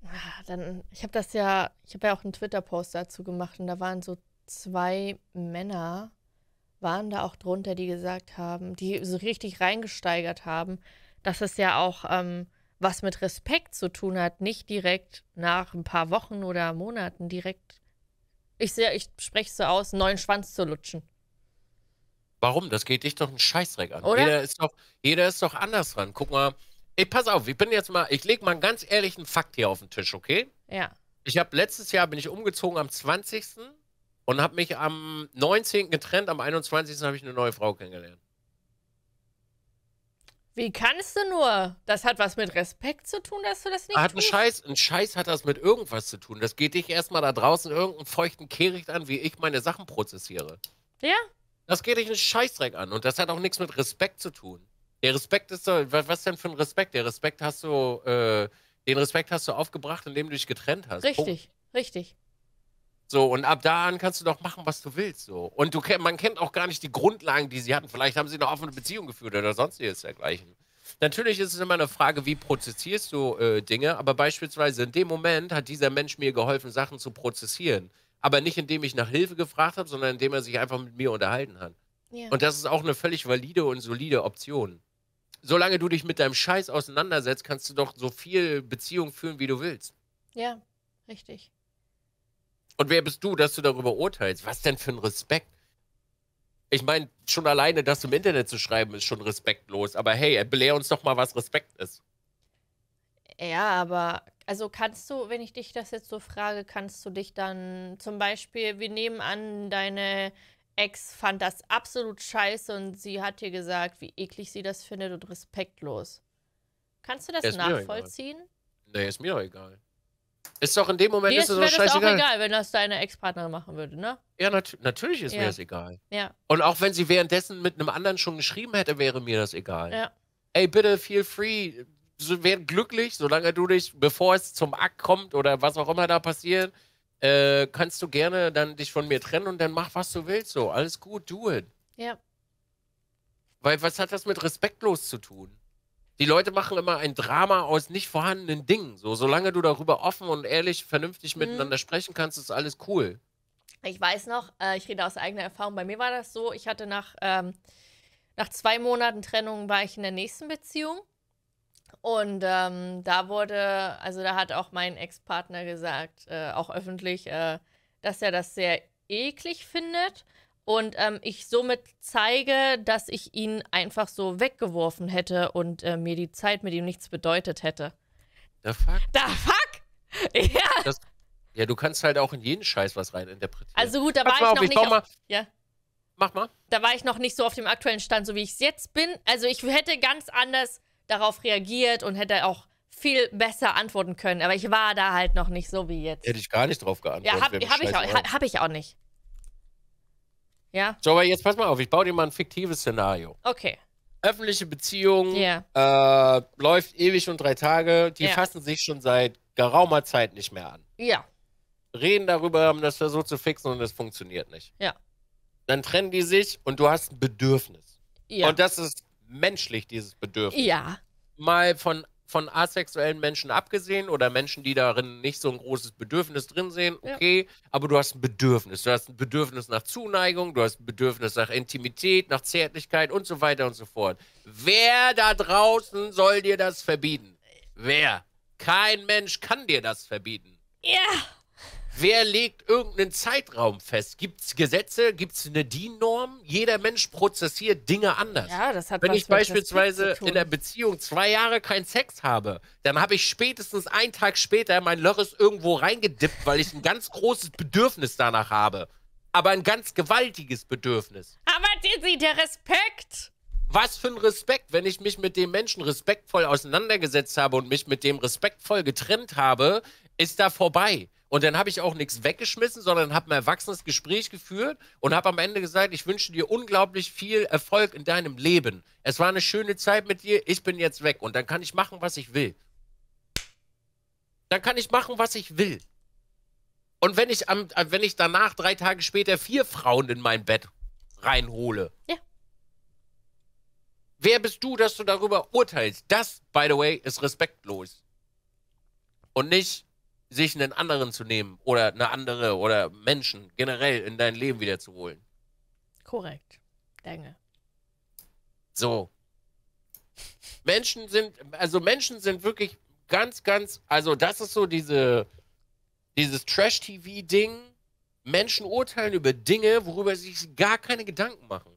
Ah, dann, ich habe das ja, ich habe ja auch einen Twitter-Post dazu gemacht und da waren so zwei Männer, waren da auch drunter, die gesagt haben, die so richtig reingesteigert haben, dass es ja auch ähm, was mit Respekt zu tun hat, nicht direkt nach ein paar Wochen oder Monaten direkt, ich sehe, ich spreche so aus, einen neuen Schwanz zu lutschen. Warum? Das geht dich doch einen Scheißdreck an. Oder? Jeder ist doch, jeder ist doch anders dran. Guck mal, ey, pass auf, ich bin jetzt mal, ich lege mal einen ganz ehrlichen Fakt hier auf den Tisch, okay? Ja. Ich habe letztes Jahr bin ich umgezogen am 20. und habe mich am 19. getrennt, am 21. habe ich eine neue Frau kennengelernt. Wie kannst du nur? Das hat was mit Respekt zu tun, dass du das nicht hat tust. Ein Scheiß, ein Scheiß hat das mit irgendwas zu tun. Das geht dich erstmal da draußen irgendeinen feuchten Kehricht an, wie ich meine Sachen prozessiere. Ja. Das geht dich einen Scheißdreck an und das hat auch nichts mit Respekt zu tun. Der Respekt ist so, was denn für ein Respekt? Der Respekt hast du, äh, den Respekt hast du aufgebracht, indem du dich getrennt hast. Richtig, Punkt. richtig. So, und ab da an kannst du doch machen, was du willst. So. Und du, man kennt auch gar nicht die Grundlagen, die sie hatten. Vielleicht haben sie eine offene Beziehung geführt oder sonstiges dergleichen. Natürlich ist es immer eine Frage, wie prozessierst du äh, Dinge, aber beispielsweise in dem Moment hat dieser Mensch mir geholfen, Sachen zu prozessieren. Aber nicht, indem ich nach Hilfe gefragt habe, sondern indem er sich einfach mit mir unterhalten hat. Ja. Und das ist auch eine völlig valide und solide Option. Solange du dich mit deinem Scheiß auseinandersetzt, kannst du doch so viel Beziehung führen, wie du willst. Ja, richtig. Und wer bist du, dass du darüber urteilst? Was denn für ein Respekt? Ich meine, schon alleine das im Internet zu schreiben, ist schon respektlos. Aber hey, belehr uns doch mal, was Respekt ist. Ja, aber also kannst du, wenn ich dich das jetzt so frage, kannst du dich dann zum Beispiel, wir nehmen an, deine Ex fand das absolut scheiße und sie hat dir gesagt, wie eklig sie das findet und respektlos. Kannst du das ist nachvollziehen? Nee, ist mir auch egal. Ist doch in dem Moment ist es doch scheißegal. Ist auch egal, wenn das deine Ex-Partnerin machen würde, ne? Ja, nat natürlich ist ja. mir das egal. Ja. Und auch wenn sie währenddessen mit einem anderen schon geschrieben hätte, wäre mir das egal. Ja. Ey, bitte, feel free. So, werd glücklich, solange du dich, bevor es zum Akt kommt oder was auch immer da passiert, äh, kannst du gerne dann dich von mir trennen und dann mach, was du willst. So, alles gut, do it. Ja. Weil was hat das mit respektlos zu tun? die Leute machen immer ein Drama aus nicht vorhandenen Dingen. So, solange du darüber offen und ehrlich, vernünftig mhm. miteinander sprechen kannst, ist alles cool. Ich weiß noch, äh, ich rede aus eigener Erfahrung. Bei mir war das so, ich hatte nach, ähm, nach zwei Monaten Trennung war ich in der nächsten Beziehung. Und ähm, da wurde, also da hat auch mein Ex-Partner gesagt, äh, auch öffentlich, äh, dass er das sehr eklig findet und ähm, ich somit zeige, dass ich ihn einfach so weggeworfen hätte und äh, mir die Zeit mit ihm nichts bedeutet hätte. The fuck? The fuck? ja. Das, ja, du kannst halt auch in jeden Scheiß was reininterpretieren. Also gut, da war ich noch ich nicht. Auf, Ja. Mach mal. Da war ich noch nicht so auf dem aktuellen Stand, so wie ich es jetzt bin. Also ich hätte ganz anders darauf reagiert und hätte auch viel besser antworten können. Aber ich war da halt noch nicht so wie jetzt. Hätte ich gar nicht drauf geantwortet. Ja, habe hab ich, hab ich auch nicht. Ja. So, aber jetzt pass mal auf, ich baue dir mal ein fiktives Szenario. Okay. Öffentliche Beziehung yeah. äh, läuft ewig und drei Tage, die yeah. fassen sich schon seit geraumer Zeit nicht mehr an. Ja. Reden darüber, haben das versucht zu fixen und es funktioniert nicht. Ja. Dann trennen die sich und du hast ein Bedürfnis. Ja. Und das ist menschlich, dieses Bedürfnis. Ja. Mal von von asexuellen Menschen abgesehen oder Menschen, die darin nicht so ein großes Bedürfnis drin sehen, okay, ja. aber du hast ein Bedürfnis. Du hast ein Bedürfnis nach Zuneigung, du hast ein Bedürfnis nach Intimität, nach Zärtlichkeit und so weiter und so fort. Wer da draußen soll dir das verbieten? Wer? Kein Mensch kann dir das verbieten. Ja. Wer legt irgendeinen Zeitraum fest? Gibt es Gesetze? Gibt es eine DIN-Norm? Jeder Mensch prozessiert Dinge anders. Ja, das hat Wenn ich beispielsweise in der Beziehung zwei Jahre keinen Sex habe, dann habe ich spätestens einen Tag später mein Lörres irgendwo reingedippt, weil ich ein ganz großes Bedürfnis danach habe. Aber ein ganz gewaltiges Bedürfnis. Aber Dizzy, der Respekt! Was für ein Respekt, wenn ich mich mit dem Menschen respektvoll auseinandergesetzt habe und mich mit dem respektvoll getrennt habe, ist da vorbei. Und dann habe ich auch nichts weggeschmissen, sondern habe ein erwachsenes Gespräch geführt und habe am Ende gesagt, ich wünsche dir unglaublich viel Erfolg in deinem Leben. Es war eine schöne Zeit mit dir, ich bin jetzt weg und dann kann ich machen, was ich will. Dann kann ich machen, was ich will. Und wenn ich, am, äh, wenn ich danach drei Tage später vier Frauen in mein Bett reinhole, ja. Wer bist du, dass du darüber urteilst? Das, by the way, ist respektlos. Und nicht, sich einen anderen zu nehmen oder eine andere oder Menschen generell in dein Leben wiederzuholen. Korrekt. Danke. So. Menschen sind, also Menschen sind wirklich ganz, ganz, also das ist so diese, dieses Trash-TV-Ding. Menschen urteilen über Dinge, worüber sie sich gar keine Gedanken machen.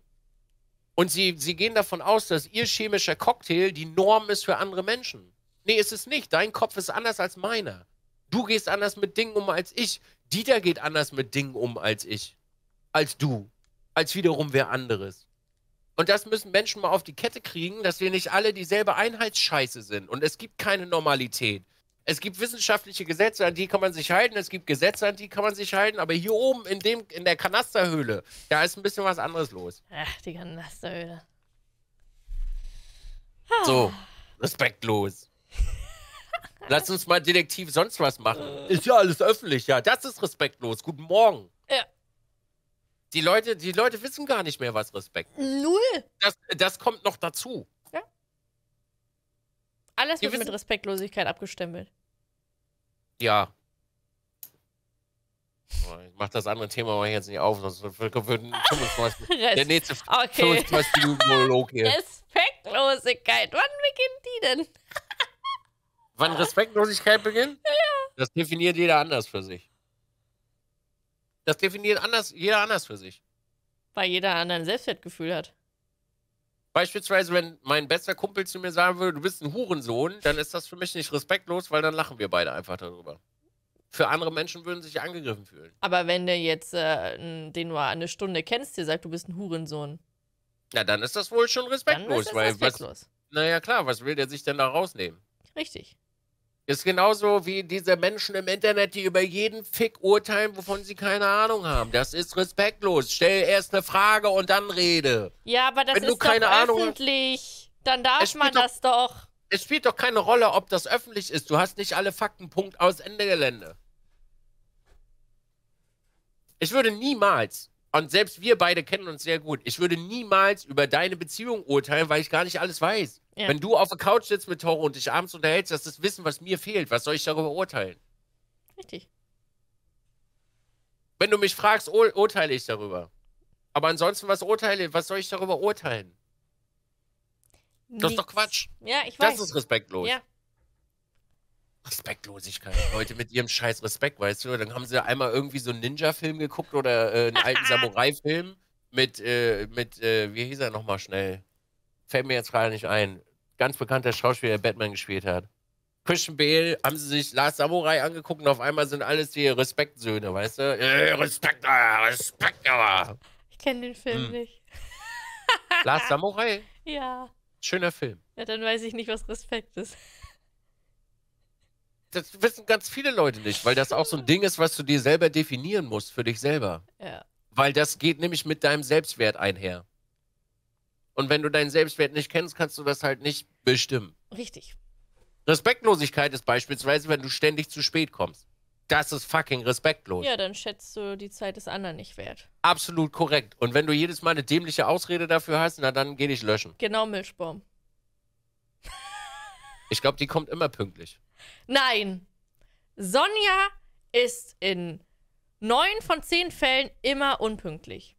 Und sie, sie gehen davon aus, dass ihr chemischer Cocktail die Norm ist für andere Menschen. Nee, ist es nicht. Dein Kopf ist anders als meiner. Du gehst anders mit Dingen um als ich. Dieter geht anders mit Dingen um als ich. Als du. Als wiederum wer anderes. Und das müssen Menschen mal auf die Kette kriegen, dass wir nicht alle dieselbe Einheitsscheiße sind. Und es gibt keine Normalität. Es gibt wissenschaftliche Gesetze, an die kann man sich halten. Es gibt Gesetze, an die kann man sich halten. Aber hier oben in, dem, in der Kanasterhöhle, da ist ein bisschen was anderes los. Ach, die Kanasterhöhle. Ah. So, respektlos. Lass uns mal Detektiv sonst was machen. Äh. Ist ja alles öffentlich, ja. Das ist respektlos. Guten Morgen. Ja. Die Leute, die Leute wissen gar nicht mehr, was Respekt ist. Null. Das, das kommt noch dazu. Ja. Alles die wird mit Respektlosigkeit abgestempelt. Ja. Oh, ich mach das andere Thema aber jetzt nicht auf, sonst würden 25, der nächste okay. 25 Minuten Monolog Respektlosigkeit, wann beginnt die denn? Wann Respektlosigkeit beginnt? Ja. Das definiert jeder anders für sich. Das definiert anders, jeder anders für sich. Weil jeder anderen Selbstwertgefühl hat. Beispielsweise, wenn mein bester Kumpel zu mir sagen würde, du bist ein Hurensohn, dann ist das für mich nicht respektlos, weil dann lachen wir beide einfach darüber. Für andere Menschen würden sich angegriffen fühlen. Aber wenn du jetzt, äh, den du eine Stunde kennst, dir sagt, du bist ein Hurensohn. Ja, dann ist das wohl schon respektlos. Dann ist das respektlos. Weil, was, naja, klar, was will der sich denn da rausnehmen? Richtig. Ist genauso wie diese Menschen im Internet, die über jeden Fick urteilen, wovon sie keine Ahnung haben. Das ist respektlos. Stell erst eine Frage und dann rede. Ja, aber das Wenn ist du keine doch Ahnung öffentlich. Hast, dann darf man doch, das doch. Es spielt doch keine Rolle, ob das öffentlich ist. Du hast nicht alle Fakten. Punkt aus Ende Gelände. Ich würde niemals, und selbst wir beide kennen uns sehr gut, ich würde niemals über deine Beziehung urteilen, weil ich gar nicht alles weiß. Ja. Wenn du auf der Couch sitzt mit Toro und dich abends unterhältst, das ist Wissen, was mir fehlt. Was soll ich darüber urteilen? Richtig. Wenn du mich fragst, ur urteile ich darüber. Aber ansonsten, was urteile, was soll ich darüber urteilen? Nichts. Das ist doch Quatsch. Ja, ich weiß. Das ist respektlos. Ja. Respektlosigkeit. Leute mit ihrem scheiß Respekt, weißt du? Dann haben sie einmal irgendwie so einen Ninja-Film geguckt oder äh, einen alten Samurai-Film mit, äh, mit äh, wie hieß er nochmal schnell? fällt mir jetzt gerade nicht ein, ganz bekannter Schauspieler, der Batman gespielt hat. Christian Bale, haben sie sich Last Samurai angeguckt und auf einmal sind alles die Respektsöhne, weißt du? Äh, Respekt, aber, äh, Respekt, aber. Ich kenne den Film hm. nicht. Last Samurai? Ja. Schöner Film. Ja, dann weiß ich nicht, was Respekt ist. Das wissen ganz viele Leute nicht, weil das auch so ein Ding ist, was du dir selber definieren musst, für dich selber. Ja. Weil das geht nämlich mit deinem Selbstwert einher. Und wenn du deinen Selbstwert nicht kennst, kannst du das halt nicht bestimmen. Richtig. Respektlosigkeit ist beispielsweise, wenn du ständig zu spät kommst. Das ist fucking respektlos. Ja, dann schätzt du die Zeit des anderen nicht wert. Absolut korrekt. Und wenn du jedes Mal eine dämliche Ausrede dafür hast, na dann geh dich löschen. Genau, Milchbaum. ich glaube, die kommt immer pünktlich. Nein. Sonja ist in neun von zehn Fällen immer unpünktlich.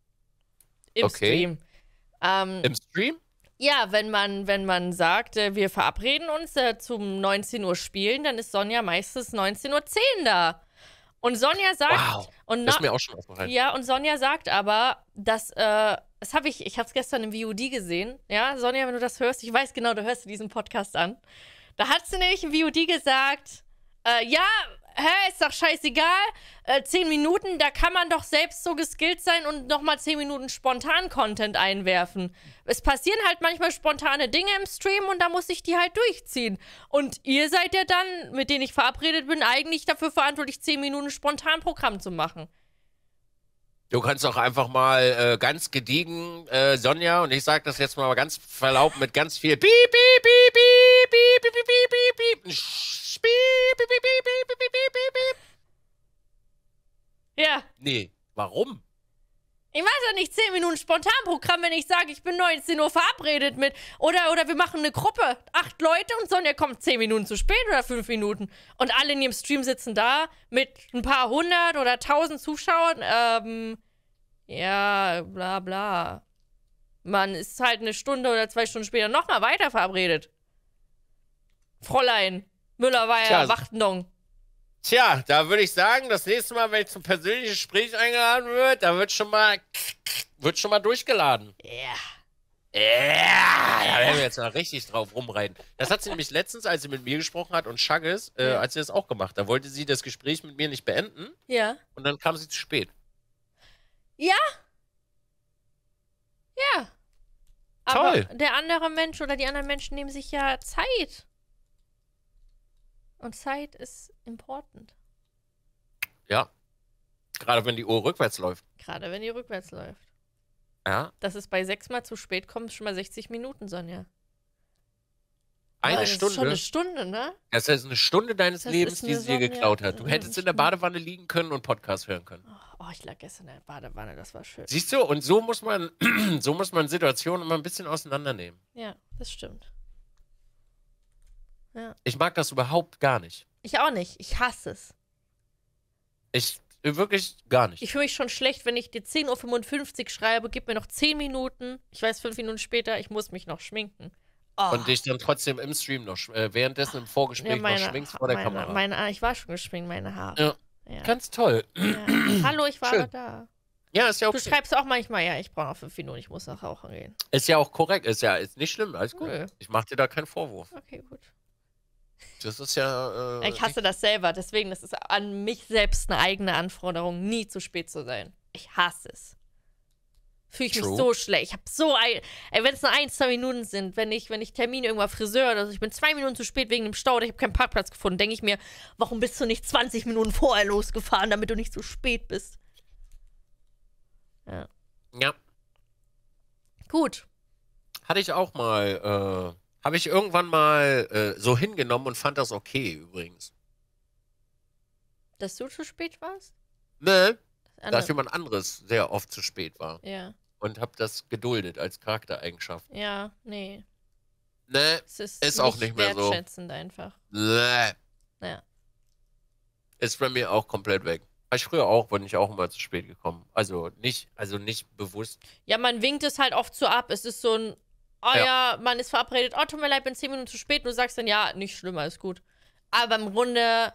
Im okay. Stream. Ähm, Im Stream? Ja, wenn man, wenn man sagt, äh, wir verabreden uns äh, zum 19 Uhr spielen, dann ist Sonja meistens 19.10 Uhr da. Und Sonja sagt, wow, und na, ist mir auch schon aufgefallen. Ja, und Sonja sagt aber, dass, äh, das habe ich, ich habe es gestern im VOD gesehen. Ja, Sonja, wenn du das hörst, ich weiß genau, du hörst diesen Podcast an. Da hat sie nämlich im VOD gesagt, äh, ja, hä, ist doch scheißegal. Äh, zehn Minuten, da kann man doch selbst so geskillt sein und nochmal zehn Minuten spontan Content einwerfen. Es passieren halt manchmal spontane Dinge im Stream und da muss ich die halt durchziehen. Und ihr seid ja dann, mit denen ich verabredet bin, eigentlich dafür verantwortlich, zehn Minuten spontan Programm zu machen. Du kannst auch einfach mal äh, ganz gediegen, äh, Sonja, und ich sage das jetzt mal ganz verlaubt mit ganz viel Piep, Piep, Piep, Piep, Piep, Piep, Piep, Piep, Piep, Piep, Piep, Piep, Piep, Ja. Nee, warum? Ich weiß ja nicht 10 Minuten Spontanprogramm, wenn ich sage, ich bin 19 Uhr verabredet mit. Oder, oder wir machen eine Gruppe, acht Leute und Sonja kommt 10 Minuten zu spät oder 5 Minuten. Und alle in ihrem Stream sitzen da mit ein paar hundert oder tausend Zuschauern. Ähm, ja, bla bla. Man ist halt eine Stunde oder zwei Stunden später nochmal weiter verabredet. Fräulein Müller-Weier, also Wachtendong. Tja, da würde ich sagen, das nächste Mal, wenn ich zum persönlichen Gespräch eingeladen wird, da wird schon mal wird schon mal durchgeladen. Ja. Ja, da werden wir jetzt mal richtig drauf rumreiten. Das hat sie nämlich letztens, als sie mit mir gesprochen hat und Chagges, äh, ja. als sie das auch gemacht. Da wollte sie das Gespräch mit mir nicht beenden. Ja. Und dann kam sie zu spät. Ja. Ja. Aber der andere Mensch oder die anderen Menschen nehmen sich ja Zeit. Und Zeit ist important. Ja. Gerade wenn die Uhr rückwärts läuft. Gerade wenn die rückwärts läuft. Ja. Das ist bei sechsmal zu spät kommen schon mal 60 Minuten, Sonja. Eine das Stunde. Das ist schon eine Stunde, ne? Das ist eine Stunde deines das Lebens, die sie dir geklaut hat. Du hättest in der Badewanne liegen können und Podcast hören können. Oh, oh, ich lag gestern in der Badewanne, das war schön. Siehst du, und so muss man, so muss man Situationen immer ein bisschen auseinandernehmen. Ja, das stimmt. Ja. Ich mag das überhaupt gar nicht. Ich auch nicht. Ich hasse es. Ich wirklich gar nicht. Ich fühle mich schon schlecht, wenn ich dir 10.55 Uhr schreibe, gib mir noch 10 Minuten. Ich weiß, 5 Minuten später, ich muss mich noch schminken. Oh. Und dich dann trotzdem im Stream noch, äh, währenddessen im Vorgespräch ja, meine, noch schminkst vor der meine, Kamera. Meine, ich war schon geschminkt, meine Haare. Ja. ja. Ganz toll. Ja. Hallo, ich war Schön. da. Ja, ist ja auch Du schön. schreibst auch manchmal, ja, ich brauche noch 5 Minuten, ich muss noch Rauchen gehen. Ist ja auch korrekt, ist ja ist nicht schlimm, alles gut. Cool. Ich mache dir da keinen Vorwurf. Okay, gut. Das ist ja. Äh, ich hasse das selber, deswegen, das ist an mich selbst eine eigene Anforderung, nie zu spät zu sein. Ich hasse es. Fühle ich True. mich so schlecht. Ich habe so ein. Ey, wenn es nur ein, zwei Minuten sind, wenn ich, wenn ich Termin irgendwann Friseur oder so, ich bin zwei Minuten zu spät wegen dem Stau oder ich habe keinen Parkplatz gefunden, denke ich mir, warum bist du nicht 20 Minuten vorher losgefahren, damit du nicht zu spät bist? Ja. Ja. Gut. Hatte ich auch mal. Äh habe ich irgendwann mal äh, so hingenommen und fand das okay übrigens. Dass du zu spät warst? Ne, dass jemand anderes sehr oft zu spät war. Ja. Und habe das geduldet als Charaktereigenschaft. Ja, nee. Ne, es ist, ist nicht auch nicht mehr so. wertschätzend einfach. Ne. Ja. Ist bei mir auch komplett weg. Ich früher auch, bin ich auch immer zu spät gekommen. Also nicht, also nicht bewusst. Ja, man winkt es halt oft so ab. Es ist so ein euer ah ja. Mann ist verabredet, oh, tut mir leid, bin zehn Minuten zu spät, du sagst dann, ja, nicht schlimm, alles gut. Aber im Grunde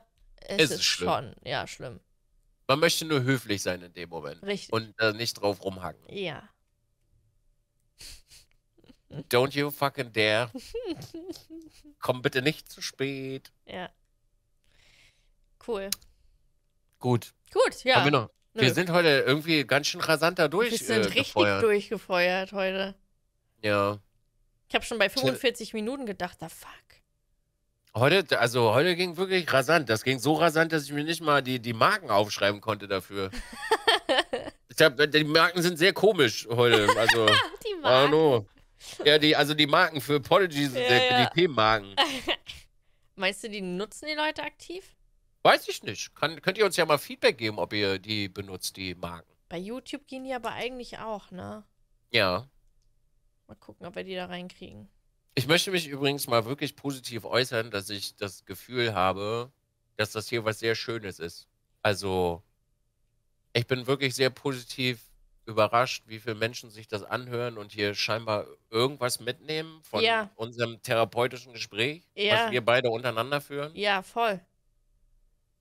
ist es, es schlimm. schon, ja, schlimm. Man möchte nur höflich sein in dem Moment. Richtig. Und äh, nicht drauf rumhacken. Ja. Don't you fucking dare. Komm bitte nicht zu spät. Ja. Cool. Gut. Gut, ja. Haben wir noch? Wir sind heute irgendwie ganz schön rasanter durchgefeuert. Wir sind äh, richtig durchgefeuert heute. Ja. Ich habe schon bei 45 Minuten gedacht, da ah, fuck. Heute, also heute ging wirklich rasant. Das ging so rasant, dass ich mir nicht mal die, die Marken aufschreiben konnte dafür. ich hab, die Marken sind sehr komisch heute. Also, die Marken. Ja, die, also die Marken für Apology sind ja, sehr, ja. die Themenmarken. Meinst du, die nutzen die Leute aktiv? Weiß ich nicht. Kann, könnt ihr uns ja mal Feedback geben, ob ihr die benutzt, die Marken. Bei YouTube gehen die aber eigentlich auch, ne? Ja. Mal gucken, ob wir die da reinkriegen. Ich möchte mich übrigens mal wirklich positiv äußern, dass ich das Gefühl habe, dass das hier was sehr Schönes ist. Also, ich bin wirklich sehr positiv überrascht, wie viele Menschen sich das anhören und hier scheinbar irgendwas mitnehmen von ja. unserem therapeutischen Gespräch, ja. was wir beide untereinander führen. Ja, voll.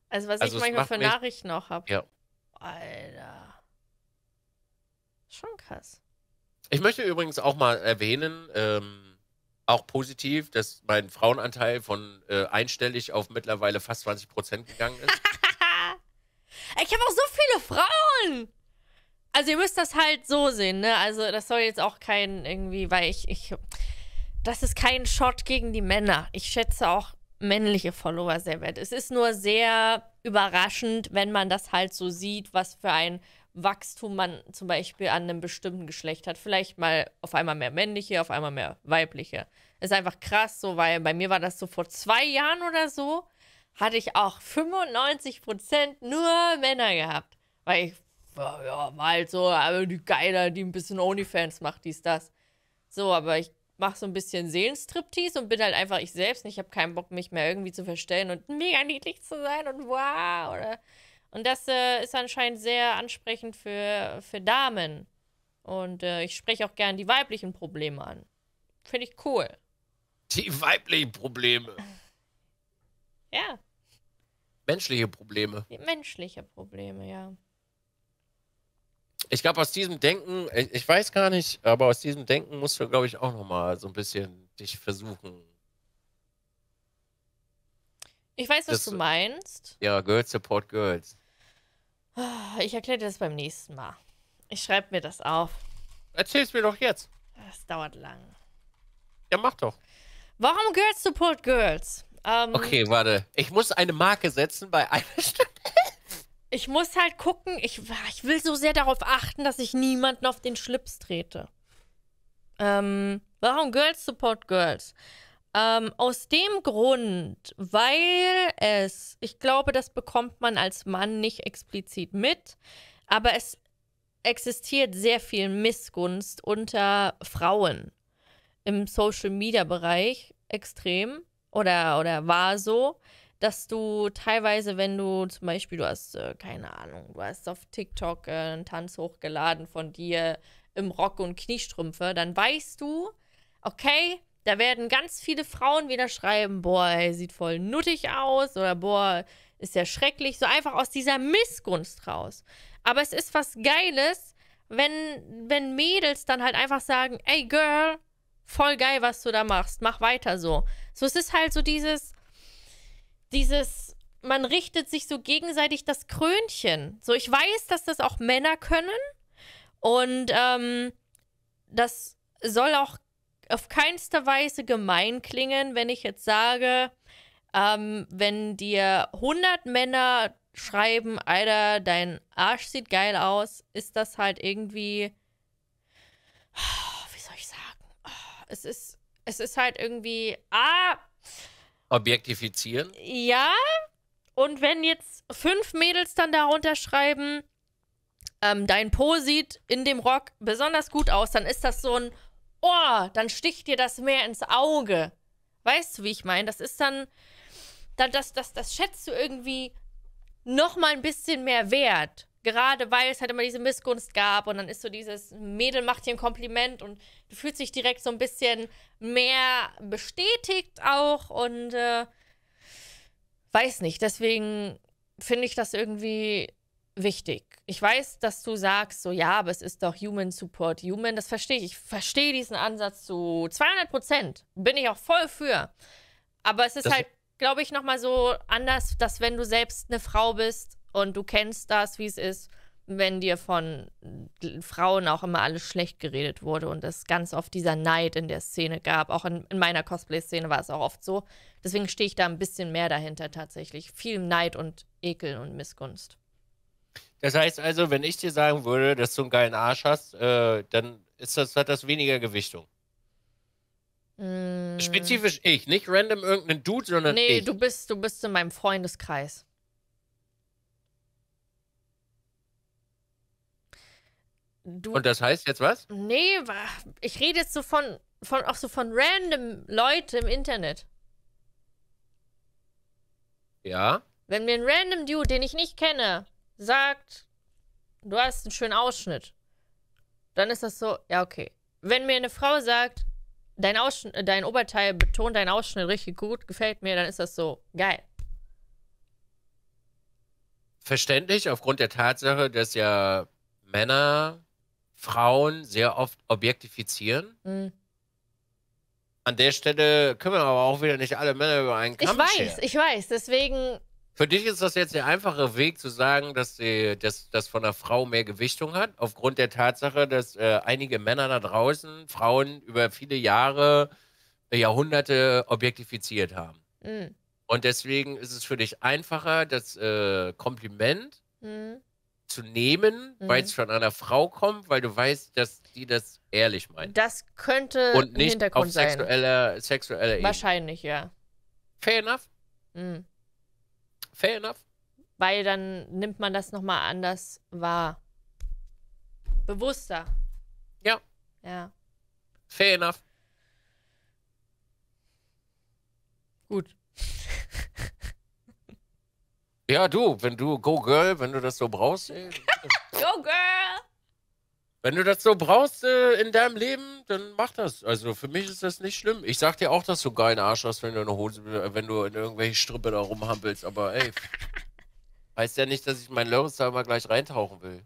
Also, was also ich manchmal für Nachrichten noch habe. Ja. Alter. Schon krass. Ich möchte übrigens auch mal erwähnen, ähm, auch positiv, dass mein Frauenanteil von äh, einstellig auf mittlerweile fast 20 Prozent gegangen ist. ich habe auch so viele Frauen! Also ihr müsst das halt so sehen, ne? Also das soll jetzt auch kein irgendwie, weil ich, ich, das ist kein Shot gegen die Männer. Ich schätze auch männliche Follower sehr wert. Es ist nur sehr überraschend, wenn man das halt so sieht, was für ein Wachstum man zum Beispiel an einem bestimmten Geschlecht hat. Vielleicht mal auf einmal mehr männliche, auf einmal mehr weibliche. Ist einfach krass so, weil bei mir war das so vor zwei Jahren oder so, hatte ich auch 95% nur Männer gehabt. Weil ich war, ja, war halt so aber die Geiler, die ein bisschen Onlyfans macht, dies, das. So, aber ich mache so ein bisschen Seelenstriptease und bin halt einfach ich selbst. Und ich habe keinen Bock, mich mehr irgendwie zu verstellen und mega niedlich zu sein und wow. Oder und das äh, ist anscheinend sehr ansprechend für, für Damen. Und äh, ich spreche auch gern die weiblichen Probleme an. Finde ich cool. Die weiblichen Probleme. Ja. Menschliche Probleme. Die menschliche Probleme, ja. Ich glaube, aus diesem Denken, ich, ich, weiß gar nicht, aber aus diesem Denken musst du, glaube ich, auch nochmal so ein bisschen dich versuchen. Ich weiß, was das, du meinst. Ja, Girls Support Girls. Ich erkläre dir das beim nächsten Mal. Ich schreibe mir das auf. Erzähl es mir doch jetzt. Das dauert lang. Ja, mach doch. Warum Girls Support Girls? Ähm, okay, warte. Ich muss eine Marke setzen bei einer Stunde. ich muss halt gucken. Ich, ich will so sehr darauf achten, dass ich niemanden auf den Schlips trete. Ähm, warum Girls Support Girls? Ähm, aus dem Grund, weil es, ich glaube, das bekommt man als Mann nicht explizit mit, aber es existiert sehr viel Missgunst unter Frauen im Social-Media-Bereich extrem oder, oder war so, dass du teilweise, wenn du zum Beispiel, du hast, äh, keine Ahnung, du hast auf TikTok äh, einen Tanz hochgeladen von dir im Rock und Kniestrümpfe, dann weißt du, okay, da werden ganz viele Frauen wieder schreiben, boah, ey, sieht voll nuttig aus oder boah, ist ja schrecklich. So einfach aus dieser Missgunst raus. Aber es ist was Geiles, wenn, wenn Mädels dann halt einfach sagen, ey Girl, voll geil, was du da machst, mach weiter so. So, es ist halt so dieses, dieses, man richtet sich so gegenseitig das Krönchen. So, ich weiß, dass das auch Männer können und ähm, das soll auch auf keinster Weise gemein klingen, wenn ich jetzt sage, ähm, wenn dir 100 Männer schreiben, Alter, dein Arsch sieht geil aus, ist das halt irgendwie. Oh, wie soll ich sagen? Oh, es, ist, es ist halt irgendwie. Ah! Objektifizieren? Ja. Und wenn jetzt fünf Mädels dann darunter schreiben, ähm, dein Po sieht in dem Rock besonders gut aus, dann ist das so ein oh, dann sticht dir das mehr ins Auge. Weißt du, wie ich meine? Das ist dann, dann das, das, das schätzt du irgendwie noch mal ein bisschen mehr wert. Gerade weil es halt immer diese Missgunst gab und dann ist so dieses Mädel macht dir ein Kompliment und du fühlst dich direkt so ein bisschen mehr bestätigt auch und äh, weiß nicht. Deswegen finde ich das irgendwie wichtig. Ich weiß, dass du sagst, so ja, aber es ist doch Human Support Human. Das verstehe ich. Ich verstehe diesen Ansatz zu 200 Prozent. Bin ich auch voll für. Aber es ist das halt, glaube ich, nochmal so anders, dass wenn du selbst eine Frau bist und du kennst das, wie es ist, wenn dir von äh, Frauen auch immer alles schlecht geredet wurde und es ganz oft dieser Neid in der Szene gab. Auch in, in meiner Cosplay-Szene war es auch oft so. Deswegen stehe ich da ein bisschen mehr dahinter tatsächlich. Viel Neid und Ekel und Missgunst. Das heißt also, wenn ich dir sagen würde, dass du einen geilen Arsch hast, äh, dann ist das, hat das weniger Gewichtung. Mm. Spezifisch ich, nicht random irgendeinen Dude, sondern nee, ich. Nee, du bist, du bist in meinem Freundeskreis. Du, Und das heißt jetzt was? Nee, ich rede jetzt so von, von auch so von random Leuten im Internet. Ja? Wenn mir ein random Dude, den ich nicht kenne, sagt, du hast einen schönen Ausschnitt, dann ist das so, ja, okay. Wenn mir eine Frau sagt, dein, Ausschnitt, äh, dein Oberteil betont deinen Ausschnitt richtig gut, gefällt mir, dann ist das so geil. Verständlich, aufgrund der Tatsache, dass ja Männer Frauen sehr oft objektifizieren. Mhm. An der Stelle können wir aber auch wieder nicht alle Männer über einen Kamm Ich weiß, scheren. ich weiß. Deswegen für dich ist das jetzt der einfache Weg zu sagen, dass das von der Frau mehr Gewichtung hat, aufgrund der Tatsache, dass äh, einige Männer da draußen Frauen über viele Jahre, äh, Jahrhunderte objektifiziert haben. Mhm. Und deswegen ist es für dich einfacher, das äh, Kompliment mhm. zu nehmen, mhm. weil es von einer Frau kommt, weil du weißt, dass die das ehrlich meint. Das könnte Und nicht Hintergrund auf sexueller, sexueller Ebene. Wahrscheinlich, ja. Fair enough. Mhm. Fair enough. Weil dann nimmt man das nochmal anders wahr. Bewusster. Ja. Ja. Fair enough. Gut. ja, du, wenn du Go Girl, wenn du das so brauchst. go Girl! Wenn du das so brauchst äh, in deinem Leben, dann mach das. Also für mich ist das nicht schlimm. Ich sag dir auch, dass du geilen Arsch hast, wenn du eine Hose, äh, wenn du in irgendwelche Strippe da rumhampelst, aber ey. heißt ja nicht, dass ich meinen Loris da immer gleich reintauchen will.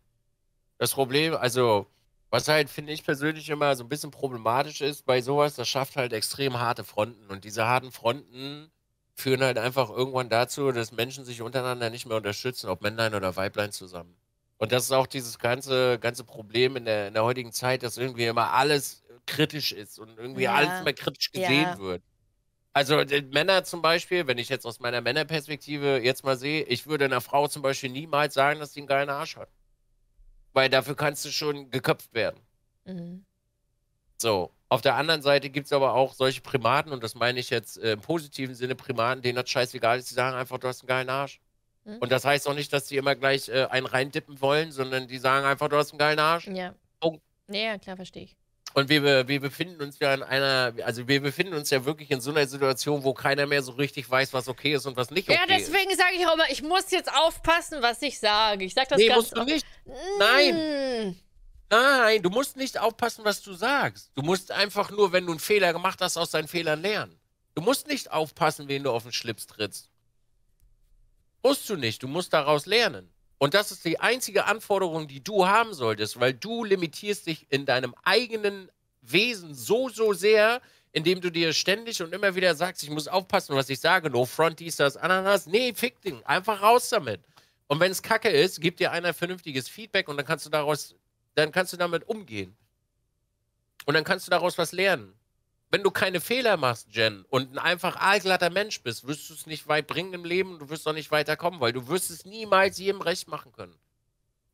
Das Problem, also, was halt, finde ich persönlich immer so ein bisschen problematisch ist bei sowas, das schafft halt extrem harte Fronten. Und diese harten Fronten führen halt einfach irgendwann dazu, dass Menschen sich untereinander nicht mehr unterstützen, ob Männlein oder Weiblein zusammen. Und das ist auch dieses ganze, ganze Problem in der, in der heutigen Zeit, dass irgendwie immer alles kritisch ist und irgendwie ja. alles immer kritisch gesehen ja. wird. Also äh, Männer zum Beispiel, wenn ich jetzt aus meiner Männerperspektive jetzt mal sehe, ich würde einer Frau zum Beispiel niemals sagen, dass sie einen geilen Arsch hat. Weil dafür kannst du schon geköpft werden. Mhm. So. Auf der anderen Seite gibt es aber auch solche Primaten, und das meine ich jetzt äh, im positiven Sinne Primaten, denen das scheißegal ist, die sagen einfach, du hast einen geilen Arsch. Hm? Und das heißt auch nicht, dass die immer gleich äh, einen reindippen wollen, sondern die sagen einfach, du hast einen geilen Arsch. Ja. Punkt. Ja, klar, verstehe ich. Und wir, wir befinden uns ja in einer, also wir befinden uns ja wirklich in so einer Situation, wo keiner mehr so richtig weiß, was okay ist und was nicht okay ist. Ja, deswegen sage ich auch immer, ich muss jetzt aufpassen, was ich sage. Ich sage das nee, ganz musst du nicht. Mm. Nein. Nein, du musst nicht aufpassen, was du sagst. Du musst einfach nur, wenn du einen Fehler gemacht hast, aus deinen Fehlern lernen. Du musst nicht aufpassen, wen du auf den Schlips trittst. Musst du nicht, du musst daraus lernen. Und das ist die einzige Anforderung, die du haben solltest, weil du limitierst dich in deinem eigenen Wesen so, so sehr, indem du dir ständig und immer wieder sagst, ich muss aufpassen, was ich sage, no front, dies, das, Ananas. Nee, fick den, einfach raus damit. Und wenn es kacke ist, gib dir einer vernünftiges Feedback und dann kannst du daraus, dann kannst du damit umgehen. Und dann kannst du daraus was lernen. Wenn du keine Fehler machst, Jen, und ein einfach aalglatter Mensch bist, wirst du es nicht weit bringen im Leben und du wirst auch nicht weiterkommen, weil du wirst es niemals jedem recht machen können.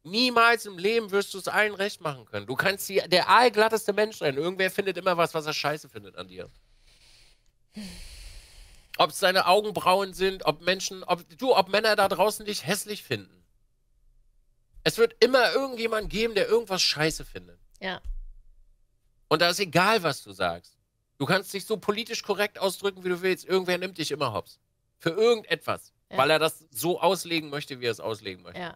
Niemals im Leben wirst du es allen recht machen können. Du kannst die, der aalglatteste Mensch sein. Irgendwer findet immer was, was er scheiße findet an dir. Ob es deine Augenbrauen sind, ob Menschen, ob du, ob Männer da draußen dich hässlich finden. Es wird immer irgendjemand geben, der irgendwas scheiße findet. Ja. Und da ist egal, was du sagst. Du kannst dich so politisch korrekt ausdrücken, wie du willst. Irgendwer nimmt dich immer hops. Für irgendetwas. Ja. Weil er das so auslegen möchte, wie er es auslegen möchte. Ja.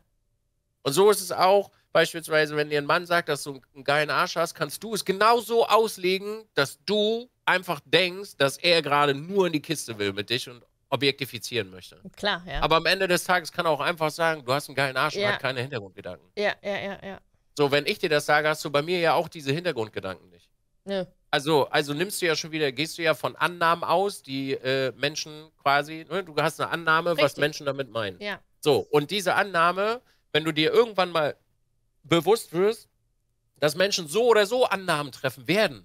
Und so ist es auch, beispielsweise, wenn dir ein Mann sagt, dass du einen geilen Arsch hast, kannst du es genau so auslegen, dass du einfach denkst, dass er gerade nur in die Kiste will mit dich und objektifizieren möchte. Klar, ja. Aber am Ende des Tages kann er auch einfach sagen, du hast einen geilen Arsch ja. und hat keine Hintergrundgedanken. Ja, ja, ja, ja. So, wenn ich dir das sage, hast du bei mir ja auch diese Hintergrundgedanken nicht. Nö. Also, also nimmst du ja schon wieder, gehst du ja von Annahmen aus, die äh, Menschen quasi, ne? du hast eine Annahme, Richtig. was Menschen damit meinen. Ja. So, und diese Annahme, wenn du dir irgendwann mal bewusst wirst, dass Menschen so oder so Annahmen treffen werden,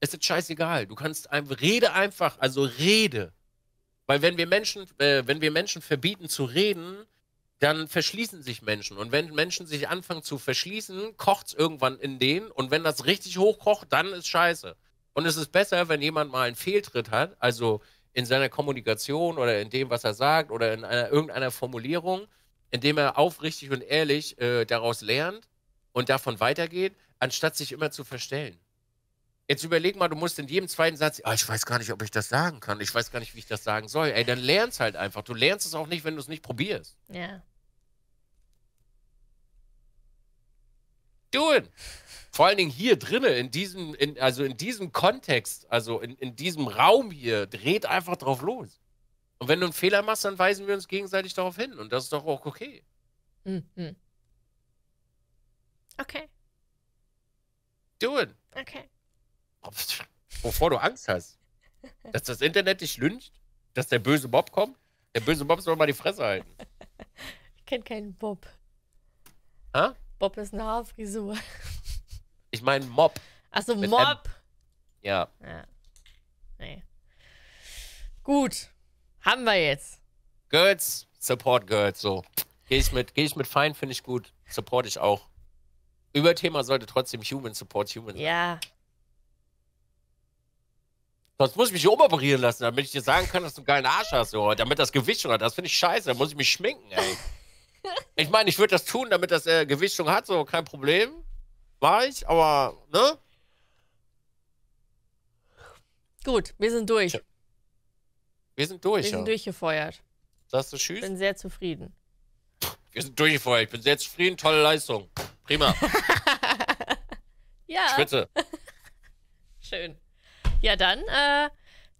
ist es scheißegal. Du kannst einfach, rede einfach, also rede. Weil wenn wir Menschen, äh, wenn wir Menschen verbieten zu reden, dann verschließen sich Menschen. Und wenn Menschen sich anfangen zu verschließen, kocht es irgendwann in denen. Und wenn das richtig hochkocht, dann ist scheiße. Und es ist besser, wenn jemand mal einen Fehltritt hat, also in seiner Kommunikation oder in dem, was er sagt oder in einer, irgendeiner Formulierung, indem er aufrichtig und ehrlich äh, daraus lernt und davon weitergeht, anstatt sich immer zu verstellen. Jetzt überleg mal, du musst in jedem zweiten Satz, ah, ich weiß gar nicht, ob ich das sagen kann, ich weiß gar nicht, wie ich das sagen soll. Ey, dann lern's halt einfach. Du lernst es auch nicht, wenn du es nicht probierst. Ja. Do it. Vor allen Dingen hier drinnen, in diesem, in, also in diesem Kontext, also in, in diesem Raum hier, dreht einfach drauf los. Und wenn du einen Fehler machst, dann weisen wir uns gegenseitig darauf hin. Und das ist doch auch okay. Mhm. Okay. Do it. Okay. Wovor du Angst hast? Dass das Internet dich lyncht? Dass der böse Bob kommt? Der böse Bob soll mal die Fresse halten. Ich kenne keinen Bob. Hä? Bob ist eine Haarfrisur. Ich meine Mob. Achso, Mob. M ja. ja. Nee. Gut. Haben wir jetzt. Girls, support Girls, so. Gehe ich mit, geh ich mit fein, finde ich gut. Support ich auch. Überthema sollte trotzdem Human Support Human sein. Ja, Sonst muss ich mich umoperieren lassen, damit ich dir sagen kann, dass du einen geilen Arsch hast, so, damit das Gewicht schon hat. Das finde ich scheiße, Da muss ich mich schminken, ey. ich meine, ich würde das tun, damit das äh, Gewicht schon hat, so, kein Problem. War ich, aber, ne? Gut, wir sind durch. Wir sind durch, Wir sind ja. durchgefeuert. Sagst du Tschüss? Ich bin sehr zufrieden. Wir sind durchgefeuert, ich bin sehr zufrieden, tolle Leistung. Prima. ja. Bitte. Schön. Ja, dann, äh,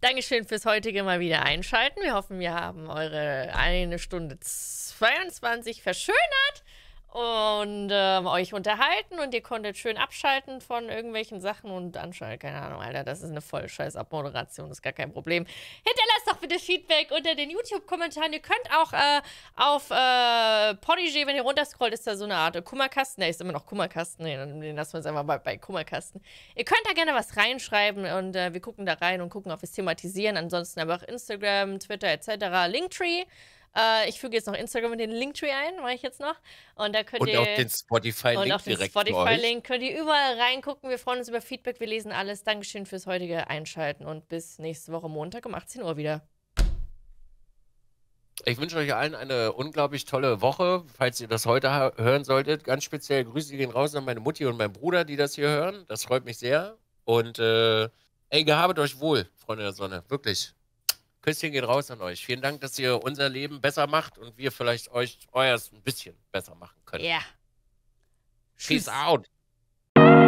Dankeschön fürs heutige Mal wieder einschalten. Wir hoffen, wir haben eure eine Stunde 22 verschönert und ähm, euch unterhalten und ihr konntet schön abschalten von irgendwelchen Sachen und anschalten. Keine Ahnung, Alter, das ist eine voll scheiß Abmoderation, ist gar kein Problem. Hinterlasst doch bitte Feedback unter den YouTube-Kommentaren. Ihr könnt auch äh, auf äh, Podigy, wenn ihr runterscrollt, ist da so eine Art Kummerkasten. Der ist immer noch Kummerkasten. Nee, den lassen wir jetzt einfach mal bei Kummerkasten. Ihr könnt da gerne was reinschreiben und äh, wir gucken da rein und gucken, ob wir es thematisieren. Ansonsten aber auch Instagram, Twitter etc. Linktree. Äh, ich füge jetzt noch Instagram und den Linktree ein, mache ich jetzt noch. Und da könnt und ihr. Auch den Spotify -Link und auch den Spotify-Link könnt ihr überall reingucken. Wir freuen uns über Feedback. Wir lesen alles. Dankeschön fürs heutige Einschalten und bis nächste Woche Montag um 18 Uhr wieder. Ich wünsche euch allen eine unglaublich tolle Woche. Falls ihr das heute hören solltet, ganz speziell Grüße gehen raus an meine Mutti und meinen Bruder, die das hier hören. Das freut mich sehr. Und äh, ey, gehabet euch wohl, Freunde der Sonne. Wirklich. Küsschen geht raus an euch. Vielen Dank, dass ihr unser Leben besser macht und wir vielleicht euch euers ein bisschen besser machen können. Ja. Yeah. Peace Tschüss. out.